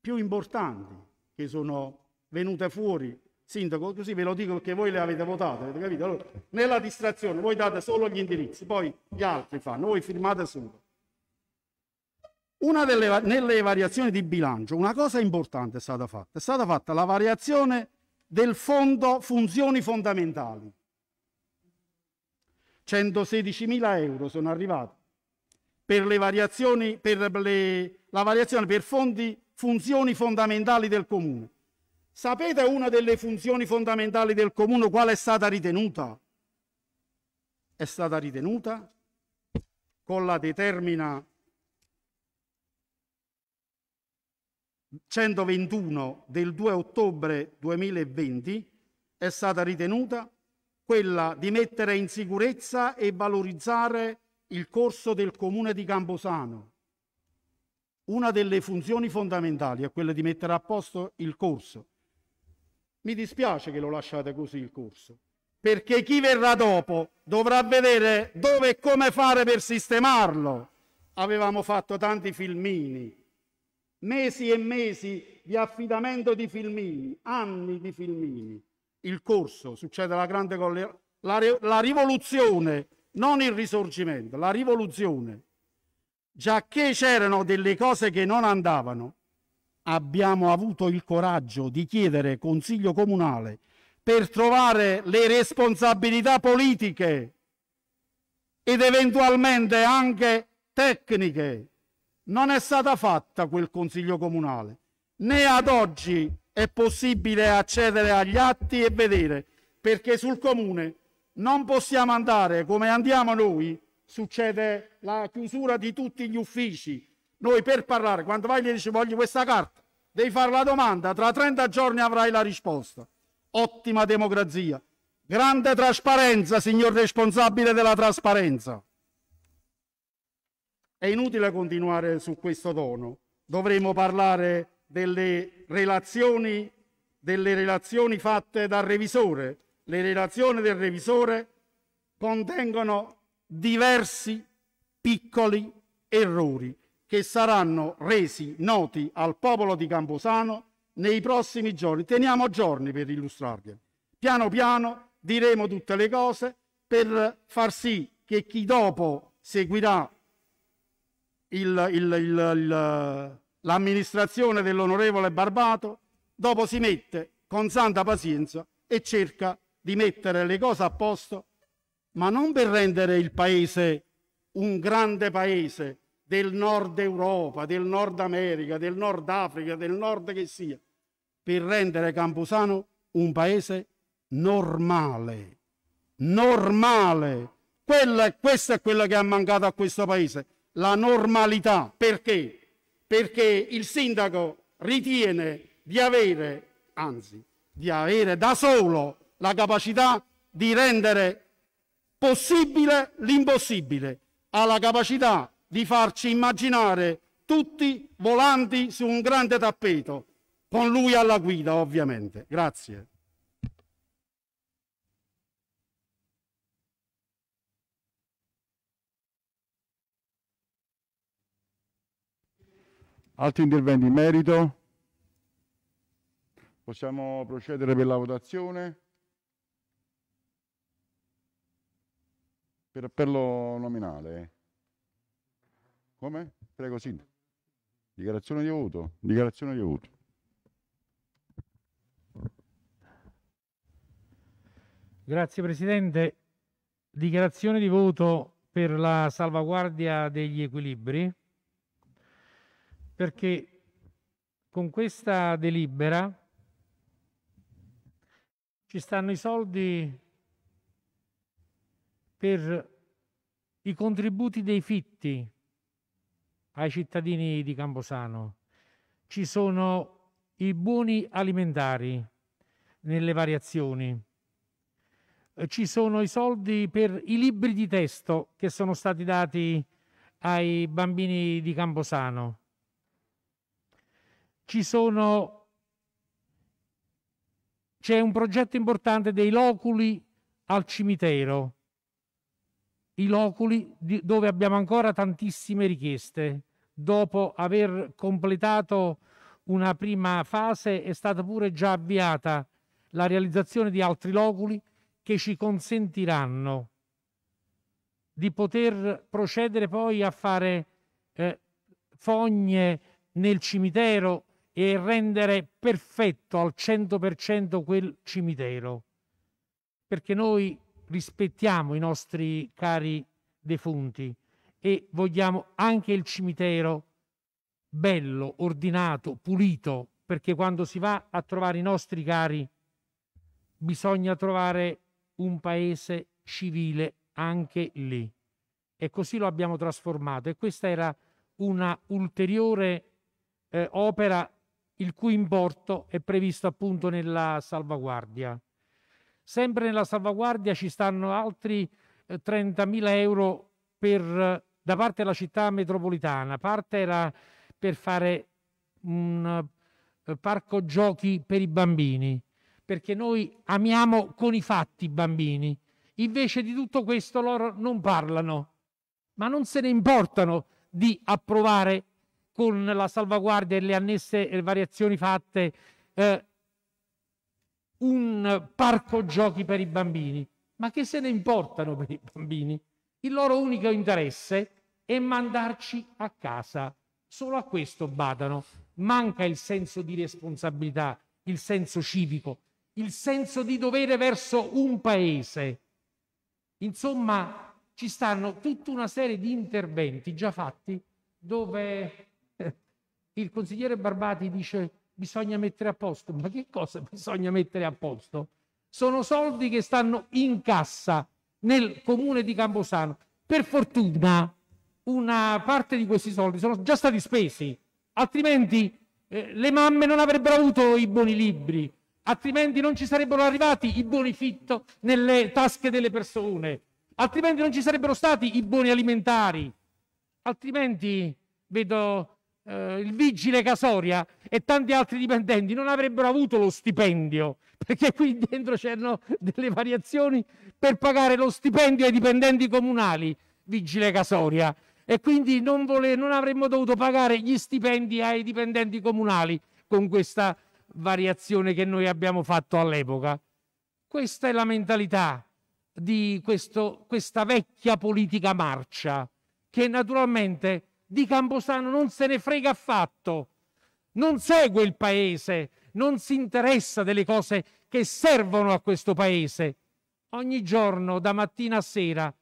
più importanti che sono venute fuori, sindaco, così ve lo dico perché voi le avete votate, avete capito? Allora, nella distrazione voi date solo gli indirizzi, poi gli altri fanno, voi firmate solo. Una delle, nelle variazioni di bilancio, una cosa importante è stata fatta, è stata fatta la variazione del fondo funzioni fondamentali. 116.000 euro sono arrivati per, le variazioni, per le, la variazione per fondi, funzioni fondamentali del comune. Sapete una delle funzioni fondamentali del comune quale è stata ritenuta? È stata ritenuta con la determina 121 del 2 ottobre 2020 è stata ritenuta quella di mettere in sicurezza e valorizzare il corso del comune di Camposano. Una delle funzioni fondamentali è quella di mettere a posto il corso. Mi dispiace che lo lasciate così il corso, perché chi verrà dopo dovrà vedere dove e come fare per sistemarlo. Avevamo fatto tanti filmini, mesi e mesi di affidamento di filmini, anni di filmini. Il corso, succede la grande collera, la, la rivoluzione, non il risorgimento, la rivoluzione. Giacché c'erano delle cose che non andavano, abbiamo avuto il coraggio di chiedere consiglio comunale per trovare le responsabilità politiche ed eventualmente anche tecniche non è stata fatta quel consiglio comunale. Né ad oggi è possibile accedere agli atti e vedere, perché sul comune non possiamo andare come andiamo noi, succede la chiusura di tutti gli uffici. Noi per parlare, quando vai gli dici voglio questa carta, devi fare la domanda, tra 30 giorni avrai la risposta. Ottima democrazia, grande trasparenza, signor responsabile della trasparenza. È inutile continuare su questo tono. Dovremmo parlare delle relazioni, delle relazioni fatte dal revisore. Le relazioni del revisore contengono diversi piccoli errori che saranno resi noti al popolo di Camposano nei prossimi giorni. Teniamo giorni per illustrarli. Piano piano diremo tutte le cose per far sì che chi dopo seguirà il, il, il, l'amministrazione dell'onorevole Barbato, dopo si mette con santa pazienza e cerca di mettere le cose a posto, ma non per rendere il paese un grande paese del nord Europa, del nord America, del nord Africa, del nord che sia, per rendere Campusano un paese normale. Normale. Quella, questo è quello che ha mancato a questo paese la normalità. Perché? Perché il sindaco ritiene di avere, anzi, di avere da solo la capacità di rendere possibile l'impossibile, ha la capacità di farci immaginare tutti volanti su un grande tappeto, con lui alla guida ovviamente. Grazie. Altri interventi in merito? Possiamo procedere per la votazione? Per appello nominale. Come? Prego, Sindaco. Dichiarazione di voto. Dichiarazione di voto. Grazie Presidente. Dichiarazione di voto per la salvaguardia degli equilibri perché con questa delibera ci stanno i soldi per i contributi dei fitti ai cittadini di Camposano. Ci sono i buoni alimentari nelle variazioni. Ci sono i soldi per i libri di testo che sono stati dati ai bambini di Camposano ci sono... c'è un progetto importante dei loculi al cimitero, i loculi dove abbiamo ancora tantissime richieste. Dopo aver completato una prima fase è stata pure già avviata la realizzazione di altri loculi che ci consentiranno di poter procedere poi a fare eh, fogne nel cimitero e rendere perfetto al 100% quel cimitero, perché noi rispettiamo i nostri cari defunti e vogliamo anche il cimitero bello, ordinato, pulito, perché quando si va a trovare i nostri cari bisogna trovare un paese civile anche lì. E così lo abbiamo trasformato e questa era una ulteriore eh, opera il cui importo è previsto appunto nella salvaguardia. Sempre nella salvaguardia ci stanno altri 30.000 eh, euro per, eh, da parte della città metropolitana, parte era per fare un eh, parco giochi per i bambini, perché noi amiamo con i fatti i bambini. Invece di tutto questo loro non parlano, ma non se ne importano di approvare con la salvaguardia e le annesse variazioni fatte, eh, un parco giochi per i bambini. Ma che se ne importano per i bambini? Il loro unico interesse è mandarci a casa. Solo a questo badano. Manca il senso di responsabilità, il senso civico, il senso di dovere verso un paese. Insomma, ci stanno tutta una serie di interventi già fatti dove il consigliere Barbati dice bisogna mettere a posto. Ma che cosa bisogna mettere a posto? Sono soldi che stanno in cassa nel comune di Camposano. Per fortuna una parte di questi soldi sono già stati spesi, altrimenti eh, le mamme non avrebbero avuto i buoni libri, altrimenti non ci sarebbero arrivati i buoni fitto nelle tasche delle persone, altrimenti non ci sarebbero stati i buoni alimentari, altrimenti vedo eh, il vigile Casoria e tanti altri dipendenti non avrebbero avuto lo stipendio, perché qui dentro c'erano delle variazioni per pagare lo stipendio ai dipendenti comunali, vigile Casoria, e quindi non, vole- non avremmo dovuto pagare gli stipendi ai dipendenti comunali con questa variazione che noi abbiamo fatto all'epoca. Questa è la mentalità di questo, questa vecchia politica marcia che naturalmente di Camposano non se ne frega affatto, non segue il paese, non si interessa delle cose che servono a questo paese. Ogni giorno, da mattina a sera,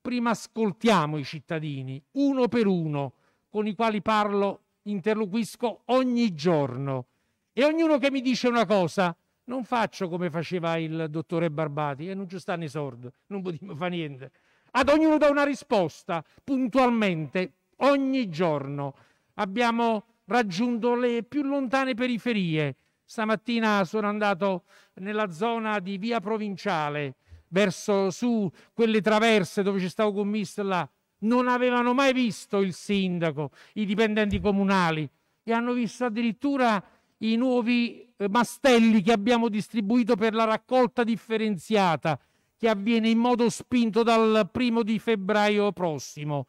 prima ascoltiamo i cittadini, uno per uno, con i quali parlo, interloquisco ogni giorno. E ognuno che mi dice una cosa, non faccio come faceva il dottore Barbati, e non ci stanno i sordi, non potremmo fare niente. Ad ognuno do una risposta, puntualmente, ogni giorno. Abbiamo raggiunto le più lontane periferie. Stamattina sono andato nella zona di via provinciale, verso su quelle traverse dove ci stavo commisso là. Non avevano mai visto il sindaco, i dipendenti comunali e hanno visto addirittura i nuovi eh, mastelli che abbiamo distribuito per la raccolta differenziata che avviene in modo spinto dal primo di febbraio prossimo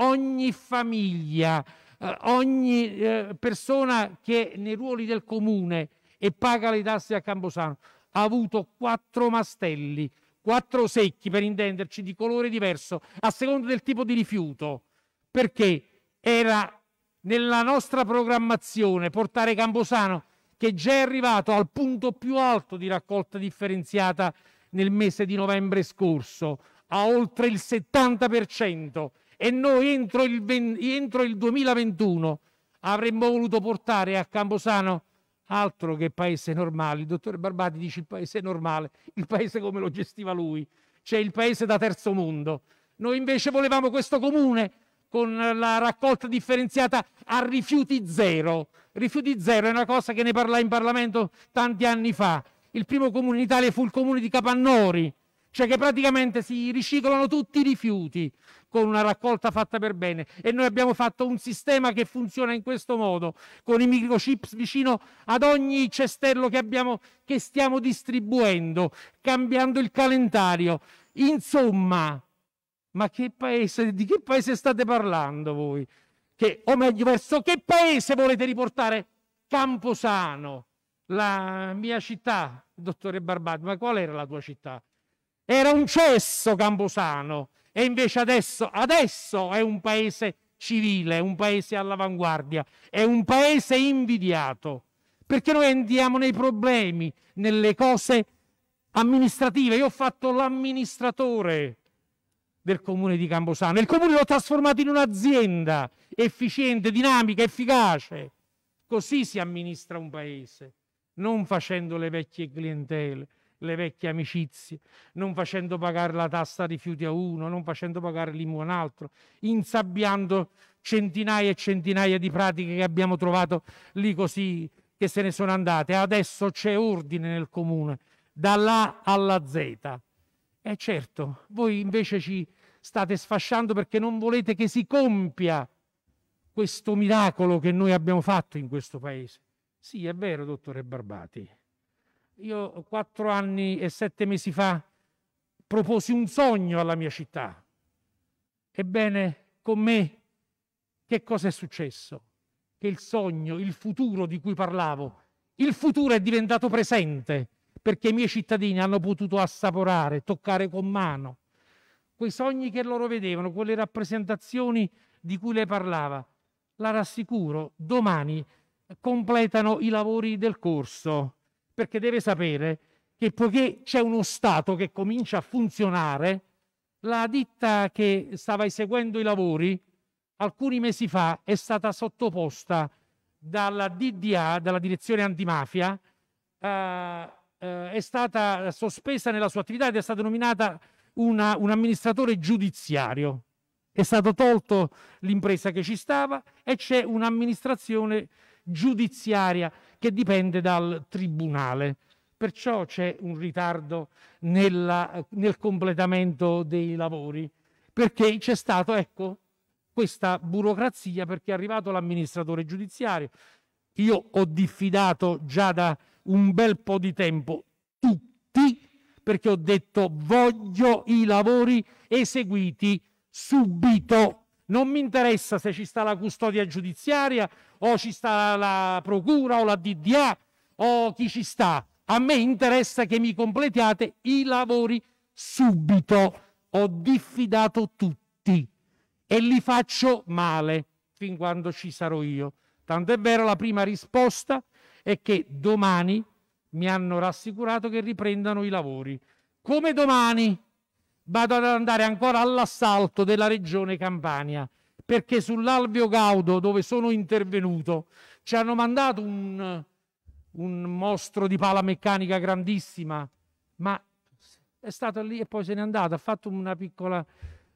ogni famiglia, eh, ogni eh, persona che nei ruoli del comune e paga le tasse a Camposano ha avuto quattro mastelli, quattro secchi per intenderci di colore diverso a seconda del tipo di rifiuto, perché era nella nostra programmazione portare Camposano che già è arrivato al punto più alto di raccolta differenziata nel mese di novembre scorso, a oltre il 70% e noi entro il, 20, entro il 2021 avremmo voluto portare a Camposano altro che paese normale. Il dottore Barbati dice il paese normale, il paese come lo gestiva lui, cioè il paese da terzo mondo. Noi invece volevamo questo comune con la raccolta differenziata a rifiuti zero. Rifiuti zero è una cosa che ne parlai in Parlamento tanti anni fa. Il primo comune in Italia fu il comune di Capannori, cioè che praticamente si riciclano tutti i rifiuti con una raccolta fatta per bene e noi abbiamo fatto un sistema che funziona in questo modo, con i microchips vicino ad ogni cestello che, abbiamo, che stiamo distribuendo, cambiando il calendario. Insomma, ma che paese, di che paese state parlando voi? Che, o meglio, verso che paese volete riportare Camposano, la mia città, dottore Barbato? Ma qual era la tua città? Era un cesso Camposano e invece adesso, adesso è un paese civile, un paese all'avanguardia, è un paese invidiato, perché noi andiamo nei problemi, nelle cose amministrative. Io ho fatto l'amministratore del comune di Camposano, il comune l'ho trasformato in un'azienda efficiente, dinamica, efficace. Così si amministra un paese, non facendo le vecchie clientele, le vecchie amicizie, non facendo pagare la tassa rifiuti a uno, non facendo pagare l'IMU a un altro, insabbiando centinaia e centinaia di pratiche che abbiamo trovato lì così che se ne sono andate. Adesso c'è ordine nel comune, dall'A alla Z. E eh, certo, voi invece ci state sfasciando perché non volete che si compia questo miracolo che noi abbiamo fatto in questo paese. Sì, è vero, dottore Barbati io quattro anni e sette mesi fa proposi un sogno alla mia città. Ebbene, con me che cosa è successo? Che il sogno, il futuro di cui parlavo, il futuro è diventato presente perché i miei cittadini hanno potuto assaporare, toccare con mano quei sogni che loro vedevano, quelle rappresentazioni di cui lei parlava. La rassicuro, domani completano i lavori del corso perché deve sapere che poiché c'è uno Stato che comincia a funzionare, la ditta che stava eseguendo i lavori alcuni mesi fa è stata sottoposta dalla DDA, dalla direzione antimafia, eh, eh, è stata sospesa nella sua attività ed è stata nominata una, un amministratore giudiziario. È stato tolto l'impresa che ci stava e c'è un'amministrazione giudiziaria che dipende dal Tribunale. Perciò c'è un ritardo nella, nel completamento dei lavori, perché c'è stata ecco, questa burocrazia, perché è arrivato l'amministratore giudiziario. Io ho diffidato già da un bel po' di tempo tutti, perché ho detto voglio i lavori eseguiti subito non mi interessa se ci sta la custodia giudiziaria o ci sta la procura o la DDA o chi ci sta. A me interessa che mi completiate i lavori subito. Ho diffidato tutti e li faccio male fin quando ci sarò io. Tant'è vero la prima risposta è che domani mi hanno rassicurato che riprendano i lavori. Come domani? vado ad andare ancora all'assalto della regione Campania perché sull'Alvio Gaudo dove sono intervenuto ci hanno mandato un, un mostro di pala meccanica grandissima ma è stato lì e poi se n'è andato ha fatto una piccola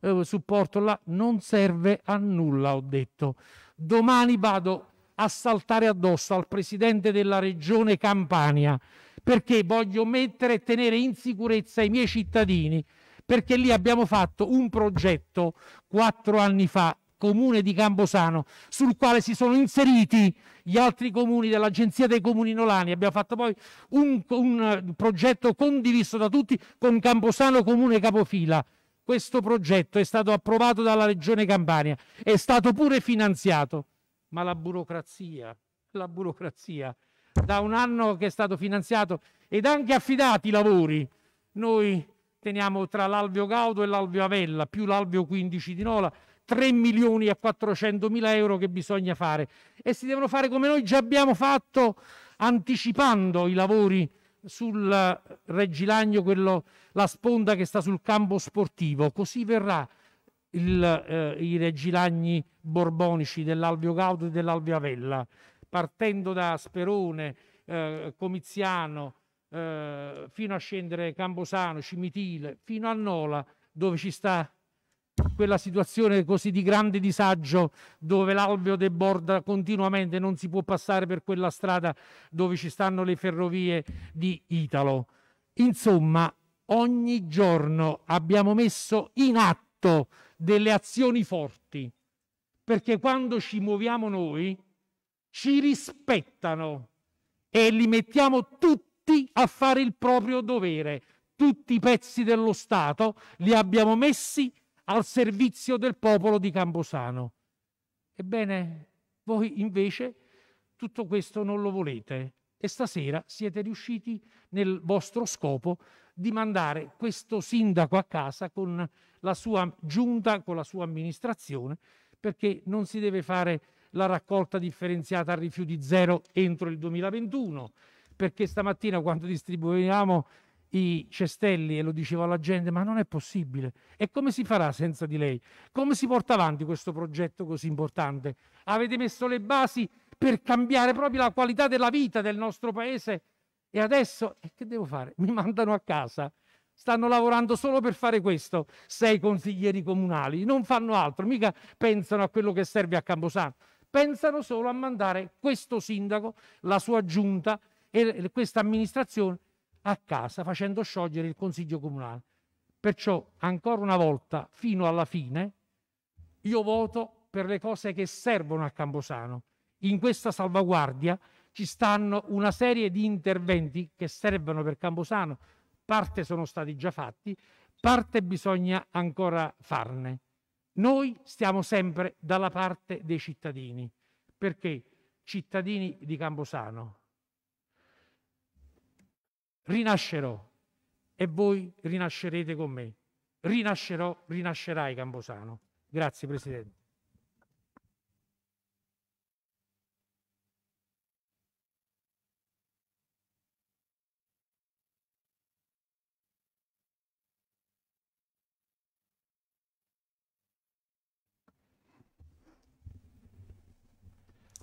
eh, supporto là non serve a nulla ho detto domani vado a saltare addosso al presidente della regione Campania perché voglio mettere e tenere in sicurezza i miei cittadini perché lì abbiamo fatto un progetto quattro anni fa comune di Camposano, sul quale si sono inseriti gli altri comuni dell'Agenzia dei Comuni Nolani. Abbiamo fatto poi un, un eh, progetto condiviso da tutti con Camposano Comune Capofila. Questo progetto è stato approvato dalla Regione Campania, è stato pure finanziato, ma la burocrazia, la burocrazia, da un anno che è stato finanziato ed anche affidati i lavori, noi teniamo tra l'Alvio Gaudo e l'Alvio Avella, più l'Alvio 15 di Nola, 3 milioni e 400 mila euro che bisogna fare. E si devono fare come noi già abbiamo fatto anticipando i lavori sul Reggilagno, quello, la sponda che sta sul campo sportivo. Così verrà il, eh, i Reggilagni borbonici dell'Alvio Gaudo e dell'Alvio Avella, partendo da Sperone, eh, Comiziano, eh, fino a scendere Cambosano, Cimitile, fino a Nola, dove ci sta quella situazione così di grande disagio dove l'alveo deborda continuamente, non si può passare per quella strada dove ci stanno le ferrovie di Italo. Insomma, ogni giorno abbiamo messo in atto delle azioni forti, perché quando ci muoviamo noi ci rispettano e li mettiamo tutti tutti a fare il proprio dovere, tutti i pezzi dello Stato li abbiamo messi al servizio del popolo di Camposano. Ebbene, voi invece tutto questo non lo volete e stasera siete riusciti nel vostro scopo di mandare questo sindaco a casa con la sua giunta, con la sua amministrazione, perché non si deve fare la raccolta differenziata a rifiuti zero entro il 2021, perché stamattina quando distribuivamo i cestelli e lo dicevo alla gente, ma non è possibile. E come si farà senza di lei? Come si porta avanti questo progetto così importante? Avete messo le basi per cambiare proprio la qualità della vita del nostro paese e adesso eh, che devo fare? Mi mandano a casa. Stanno lavorando solo per fare questo. Sei consiglieri comunali, non fanno altro, mica pensano a quello che serve a Camposanto. Pensano solo a mandare questo sindaco, la sua giunta, e questa amministrazione a casa facendo sciogliere il Consiglio Comunale. Perciò, ancora una volta, fino alla fine, io voto per le cose che servono a Camposano. In questa salvaguardia ci stanno una serie di interventi che servono per Camposano, parte sono stati già fatti, parte bisogna ancora farne. Noi stiamo sempre dalla parte dei cittadini, perché cittadini di Camposano, rinascerò e voi rinascerete con me. Rinascerò, rinascerai Camposano. Grazie Presidente.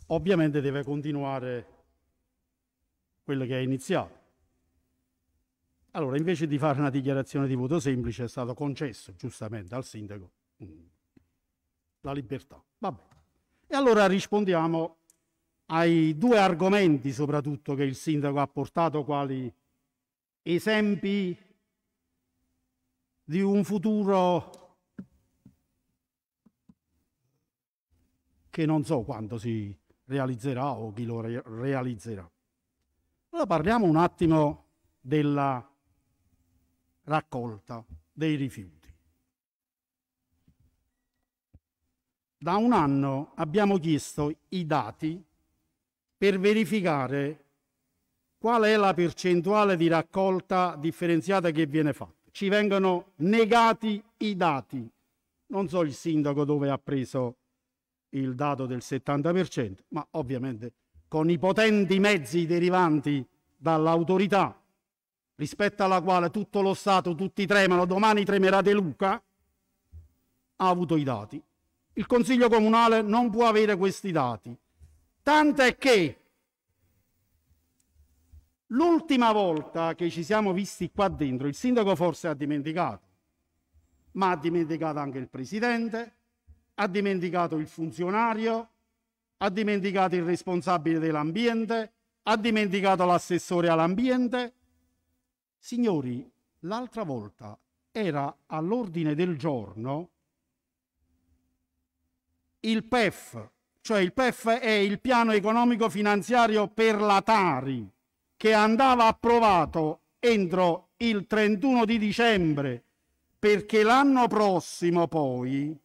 Ovviamente deve continuare quello che è iniziato allora, invece di fare una dichiarazione di voto semplice, è stato concesso giustamente al sindaco mm, la libertà. Vabbè. E allora rispondiamo ai due argomenti soprattutto che il sindaco ha portato quali esempi di un futuro che non so quando si realizzerà o chi lo re realizzerà. Allora parliamo un attimo della raccolta dei rifiuti. Da un anno abbiamo chiesto i dati per verificare qual è la percentuale di raccolta differenziata che viene fatta. Ci vengono negati i dati. Non so il sindaco dove ha preso il dato del 70%, ma ovviamente con i potenti mezzi derivanti dall'autorità rispetto alla quale tutto lo Stato, tutti tremano, domani tremerà De Luca, ha avuto i dati. Il Consiglio Comunale non può avere questi dati. Tant'è che l'ultima volta che ci siamo visti qua dentro, il sindaco forse ha dimenticato, ma ha dimenticato anche il presidente, ha dimenticato il funzionario, ha dimenticato il responsabile dell'ambiente, ha dimenticato l'assessore all'ambiente, Signori, l'altra volta era all'ordine del giorno il PEF, cioè il PEF è il piano economico finanziario per la Tari, che andava approvato entro il 31 di dicembre, perché l'anno prossimo poi,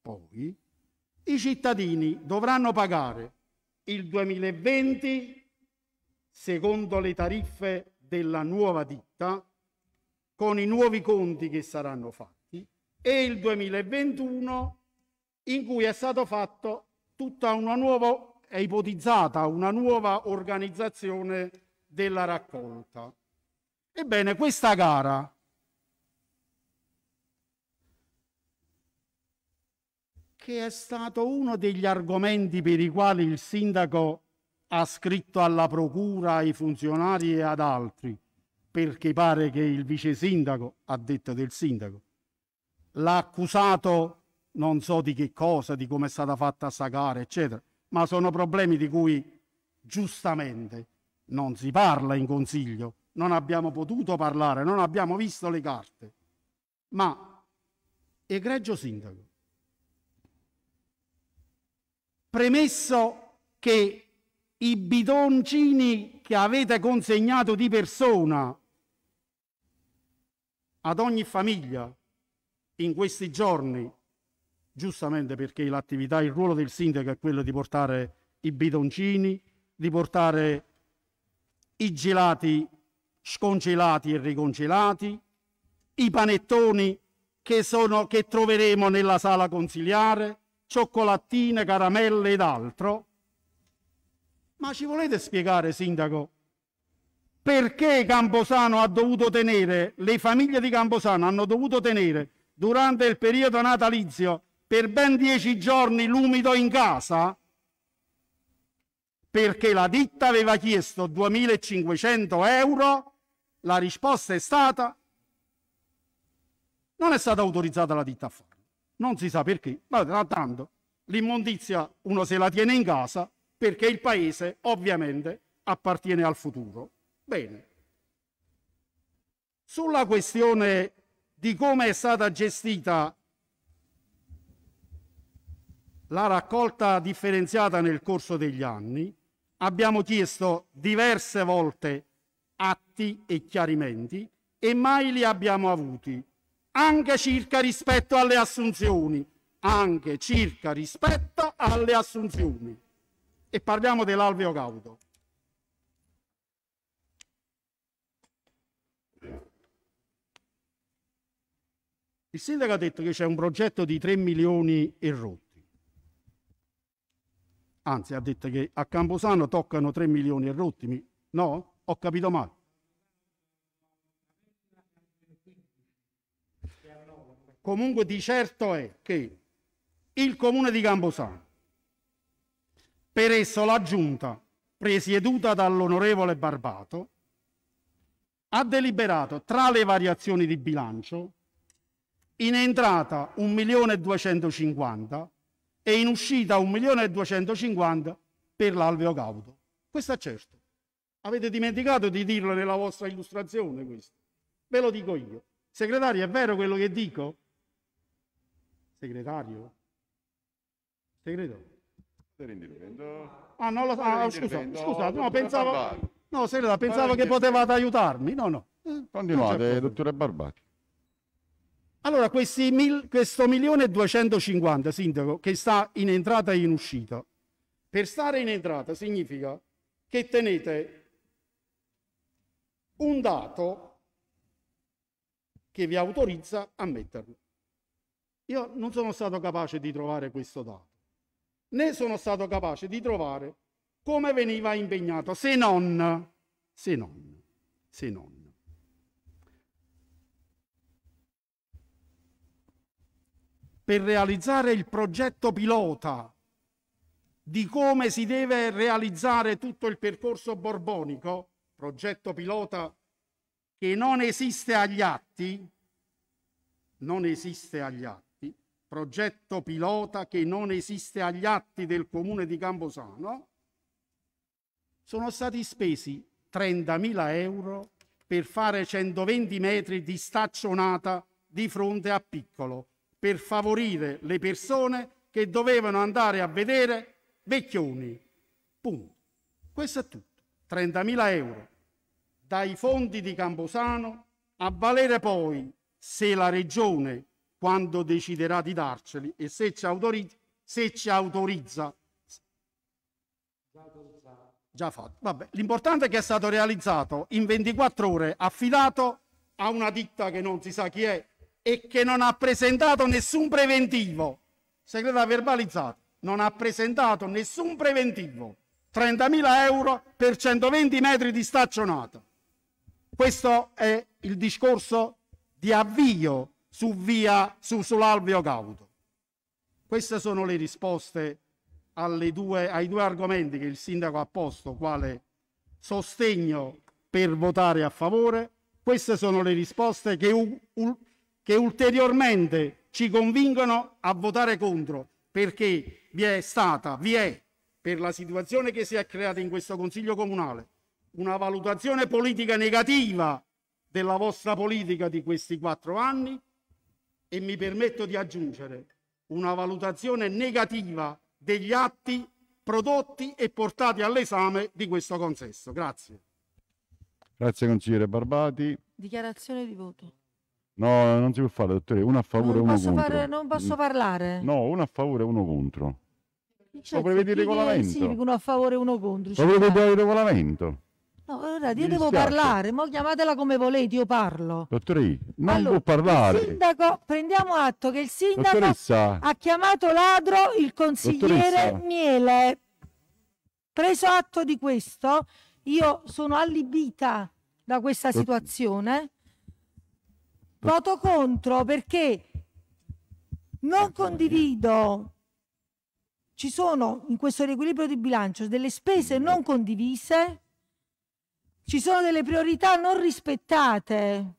poi i cittadini dovranno pagare il 2020 secondo le tariffe della nuova ditta con i nuovi conti che saranno fatti e il 2021 in cui è stato fatto tutta una nuova è ipotizzata una nuova organizzazione della raccolta. Ebbene, questa gara che è stato uno degli argomenti per i quali il sindaco ha scritto alla procura, ai funzionari e ad altri, perché pare che il vice sindaco, ha detto del sindaco, l'ha accusato non so di che cosa, di come è stata fatta a sagare, eccetera, ma sono problemi di cui giustamente non si parla in consiglio, non abbiamo potuto parlare, non abbiamo visto le carte. Ma egregio sindaco, premesso che i bidoncini che avete consegnato di persona ad ogni famiglia in questi giorni, giustamente perché l'attività, il ruolo del sindaco è quello di portare i bidoncini, di portare i gelati scongelati e ricongelati, i panettoni che, sono, che troveremo nella sala consiliare, cioccolattine, caramelle ed altro ma ci volete spiegare, Sindaco, perché Camposano ha dovuto tenere, le famiglie di Camposano hanno dovuto tenere durante il periodo natalizio per ben dieci giorni l'umido in casa? Perché la ditta aveva chiesto 2.500 euro, la risposta è stata non è stata autorizzata la ditta a farlo. Non si sa perché, ma tanto l'immondizia uno se la tiene in casa perché il paese ovviamente appartiene al futuro. Bene. Sulla questione di come è stata gestita la raccolta differenziata nel corso degli anni, abbiamo chiesto diverse volte atti e chiarimenti e mai li abbiamo avuti, anche circa rispetto alle assunzioni, anche circa rispetto alle assunzioni e parliamo dell'alveo cauto. Il sindaco ha detto che c'è un progetto di 3 milioni e rotti. Anzi, ha detto che a Camposano toccano 3 milioni e rotti. No? Ho capito male. Comunque di certo è che il comune di Camposano per esso la Giunta, presieduta dall'onorevole Barbato, ha deliberato tra le variazioni di bilancio in entrata 1.250.000 e in uscita 1.250.000 per l'alveo caudo. Questo è certo. Avete dimenticato di dirlo nella vostra illustrazione questo. Ve lo dico io. Segretario, è vero quello che dico? Segretario? Segretario? Per intervento. Ah, non lo so. Ah, scusa, scusate, no, pensavo. No, Serena, pensavo che potevate aiutarmi. No, no. Eh, Continuate, dottore Barbati. Allora, questi mil, questo milione e 250, sindaco, che sta in entrata e in uscita, per stare in entrata significa che tenete un dato che vi autorizza a metterlo. Io non sono stato capace di trovare questo dato né sono stato capace di trovare come veniva impegnato, se non, se non, se non. Per realizzare il progetto pilota di come si deve realizzare tutto il percorso borbonico, progetto pilota che non esiste agli atti, non esiste agli atti progetto pilota che non esiste agli atti del comune di Camposano, sono stati spesi 30.000 euro per fare 120 metri di staccionata di fronte a Piccolo, per favorire le persone che dovevano andare a vedere Vecchioni. Punto. Questo è tutto. 30.000 euro dai fondi di Camposano, a valere poi se la regione quando deciderà di darceli e se ci, autorizza, se ci autorizza. Già fatto. Vabbè, l'importante è che è stato realizzato in 24 ore, affidato a una ditta che non si sa chi è e che non ha presentato nessun preventivo. Segreta verbalizzato, non ha presentato nessun preventivo. 30.000 euro per 120 metri di staccionata. Questo è il discorso di avvio su via, su, sull'alveo Cauto. Queste sono le risposte due, ai due argomenti che il sindaco ha posto, quale sostegno per votare a favore. Queste sono le risposte che, u, u, che ulteriormente ci convincono a votare contro, perché vi è stata, vi è, per la situazione che si è creata in questo Consiglio Comunale, una valutazione politica negativa della vostra politica di questi quattro anni e mi permetto di aggiungere una valutazione negativa degli atti prodotti e portati all'esame di questo consesso. Grazie. Grazie consigliere Barbati. Dichiarazione di voto. No, non si può fare, dottore, uno a favore e uno contro. Fare, non posso parlare. No, uno a favore e uno contro. Cioè, Lo prevede il regolamento. Sì, uno a favore e uno contro. Lo prevede il regolamento. No, ora io devo parlare, mo chiamatela come volete, io parlo. Dottore, non allora, può parlare. Sindaco, prendiamo atto che il sindaco Dottoressa. ha chiamato ladro il consigliere Dottoressa. Miele. Preso atto di questo, io sono allibita da questa Dott situazione. Voto contro perché non condivido ci sono in questo riequilibrio di bilancio delle spese non condivise ci sono delle priorità non rispettate.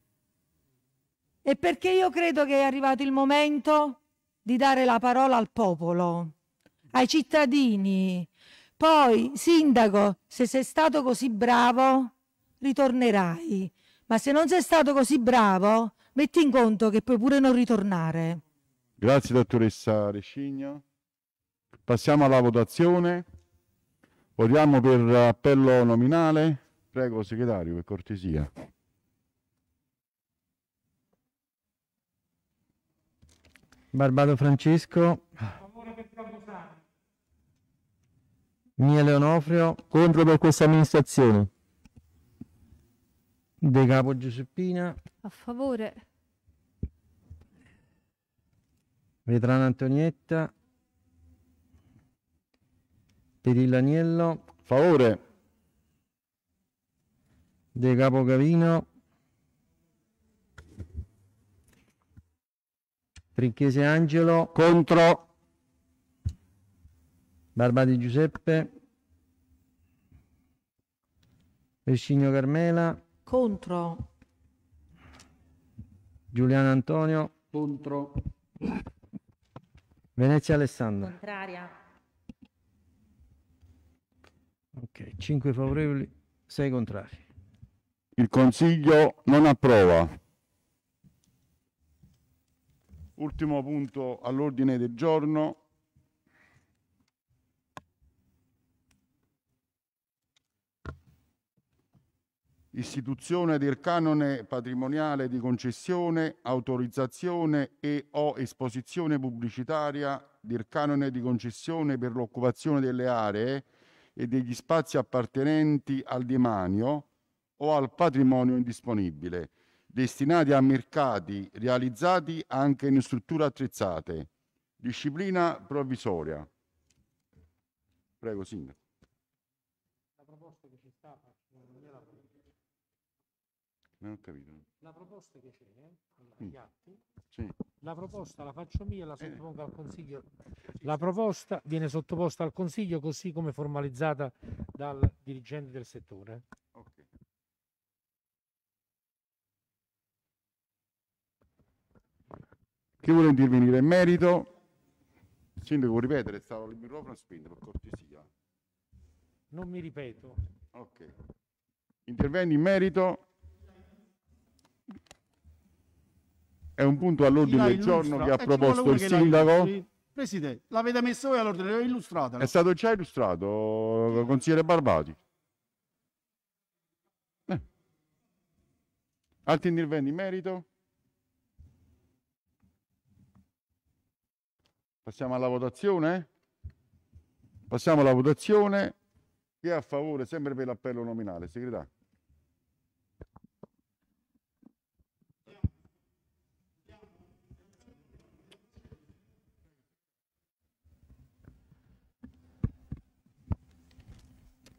E perché io credo che è arrivato il momento di dare la parola al popolo, ai cittadini. Poi, sindaco, se sei stato così bravo, ritornerai. Ma se non sei stato così bravo, metti in conto che puoi pure non ritornare. Grazie dottoressa Rescigno. Passiamo alla votazione. Votiamo per appello nominale. Prego, segretario, per cortesia. Barbato Francesco. Mia Onofrio. Contro per questa amministrazione. De Capo Giuseppina. A favore. Vetrana Antonietta. Perilla Agnello. Favore. De Gavino. Trinchese Angelo contro Barba di Giuseppe. Pescigno Carmela contro Giuliano Antonio contro Venezia Alessandra contraria ok 5 favorevoli 6 contrari il Consiglio non approva. Ultimo punto all'ordine del giorno. Istituzione del canone patrimoniale di concessione, autorizzazione e o esposizione pubblicitaria del canone di concessione per l'occupazione delle aree e degli spazi appartenenti al demanio o al patrimonio indisponibile, destinati a mercati realizzati anche in strutture attrezzate. Disciplina provvisoria. Prego, Sindaco. La proposta che c'è stata, Non ho capito. La proposta che c'è, eh? Mm. gli atti, sì. la proposta la faccio mia e la eh. sottopongo eh. al Consiglio. La proposta viene sottoposta al Consiglio così come formalizzata dal dirigente del settore. Ok. Chi vuole intervenire in merito? Sindaco, vuoi ripetere? Stavo il microfono spento, per cortesia. Non mi ripeto. Ok. Interventi in merito? È un punto all'ordine del giorno che ha eh, proposto il sindaco. Presidente, l'avete messo voi all'ordine, l'ho illustrata. È stato già illustrato, consigliere Barbati. Eh. Altri interventi in merito? Passiamo alla votazione? Passiamo alla votazione. Chi è a favore, sempre per l'appello nominale, segretario.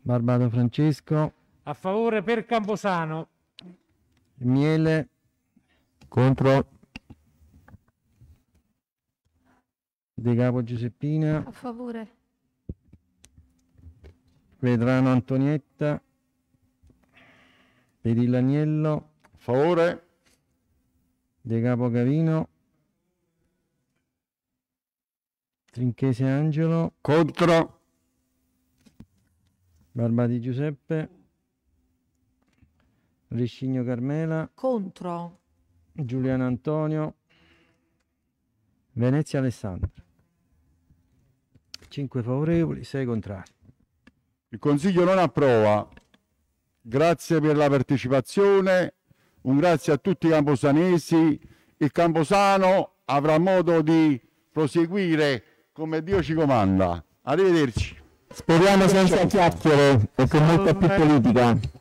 Barbato Francesco. A favore per Camposano. Miele. Contro. De Capo Giuseppina. A favore. Vedrano Antonietta. Perillaniello. A favore. De Capo Gavino. Trinchese Angelo. Contro. Barbati Giuseppe. Riscigno Carmela. Contro. Giuliano Antonio. Venezia Alessandra. 5 favorevoli, 6 contrari. Il Consiglio non approva. Grazie per la partecipazione, un grazie a tutti i camposanesi. Il Camposano avrà modo di proseguire come Dio ci comanda. Arrivederci. Speriamo senza chiacchiere e con molta più politica.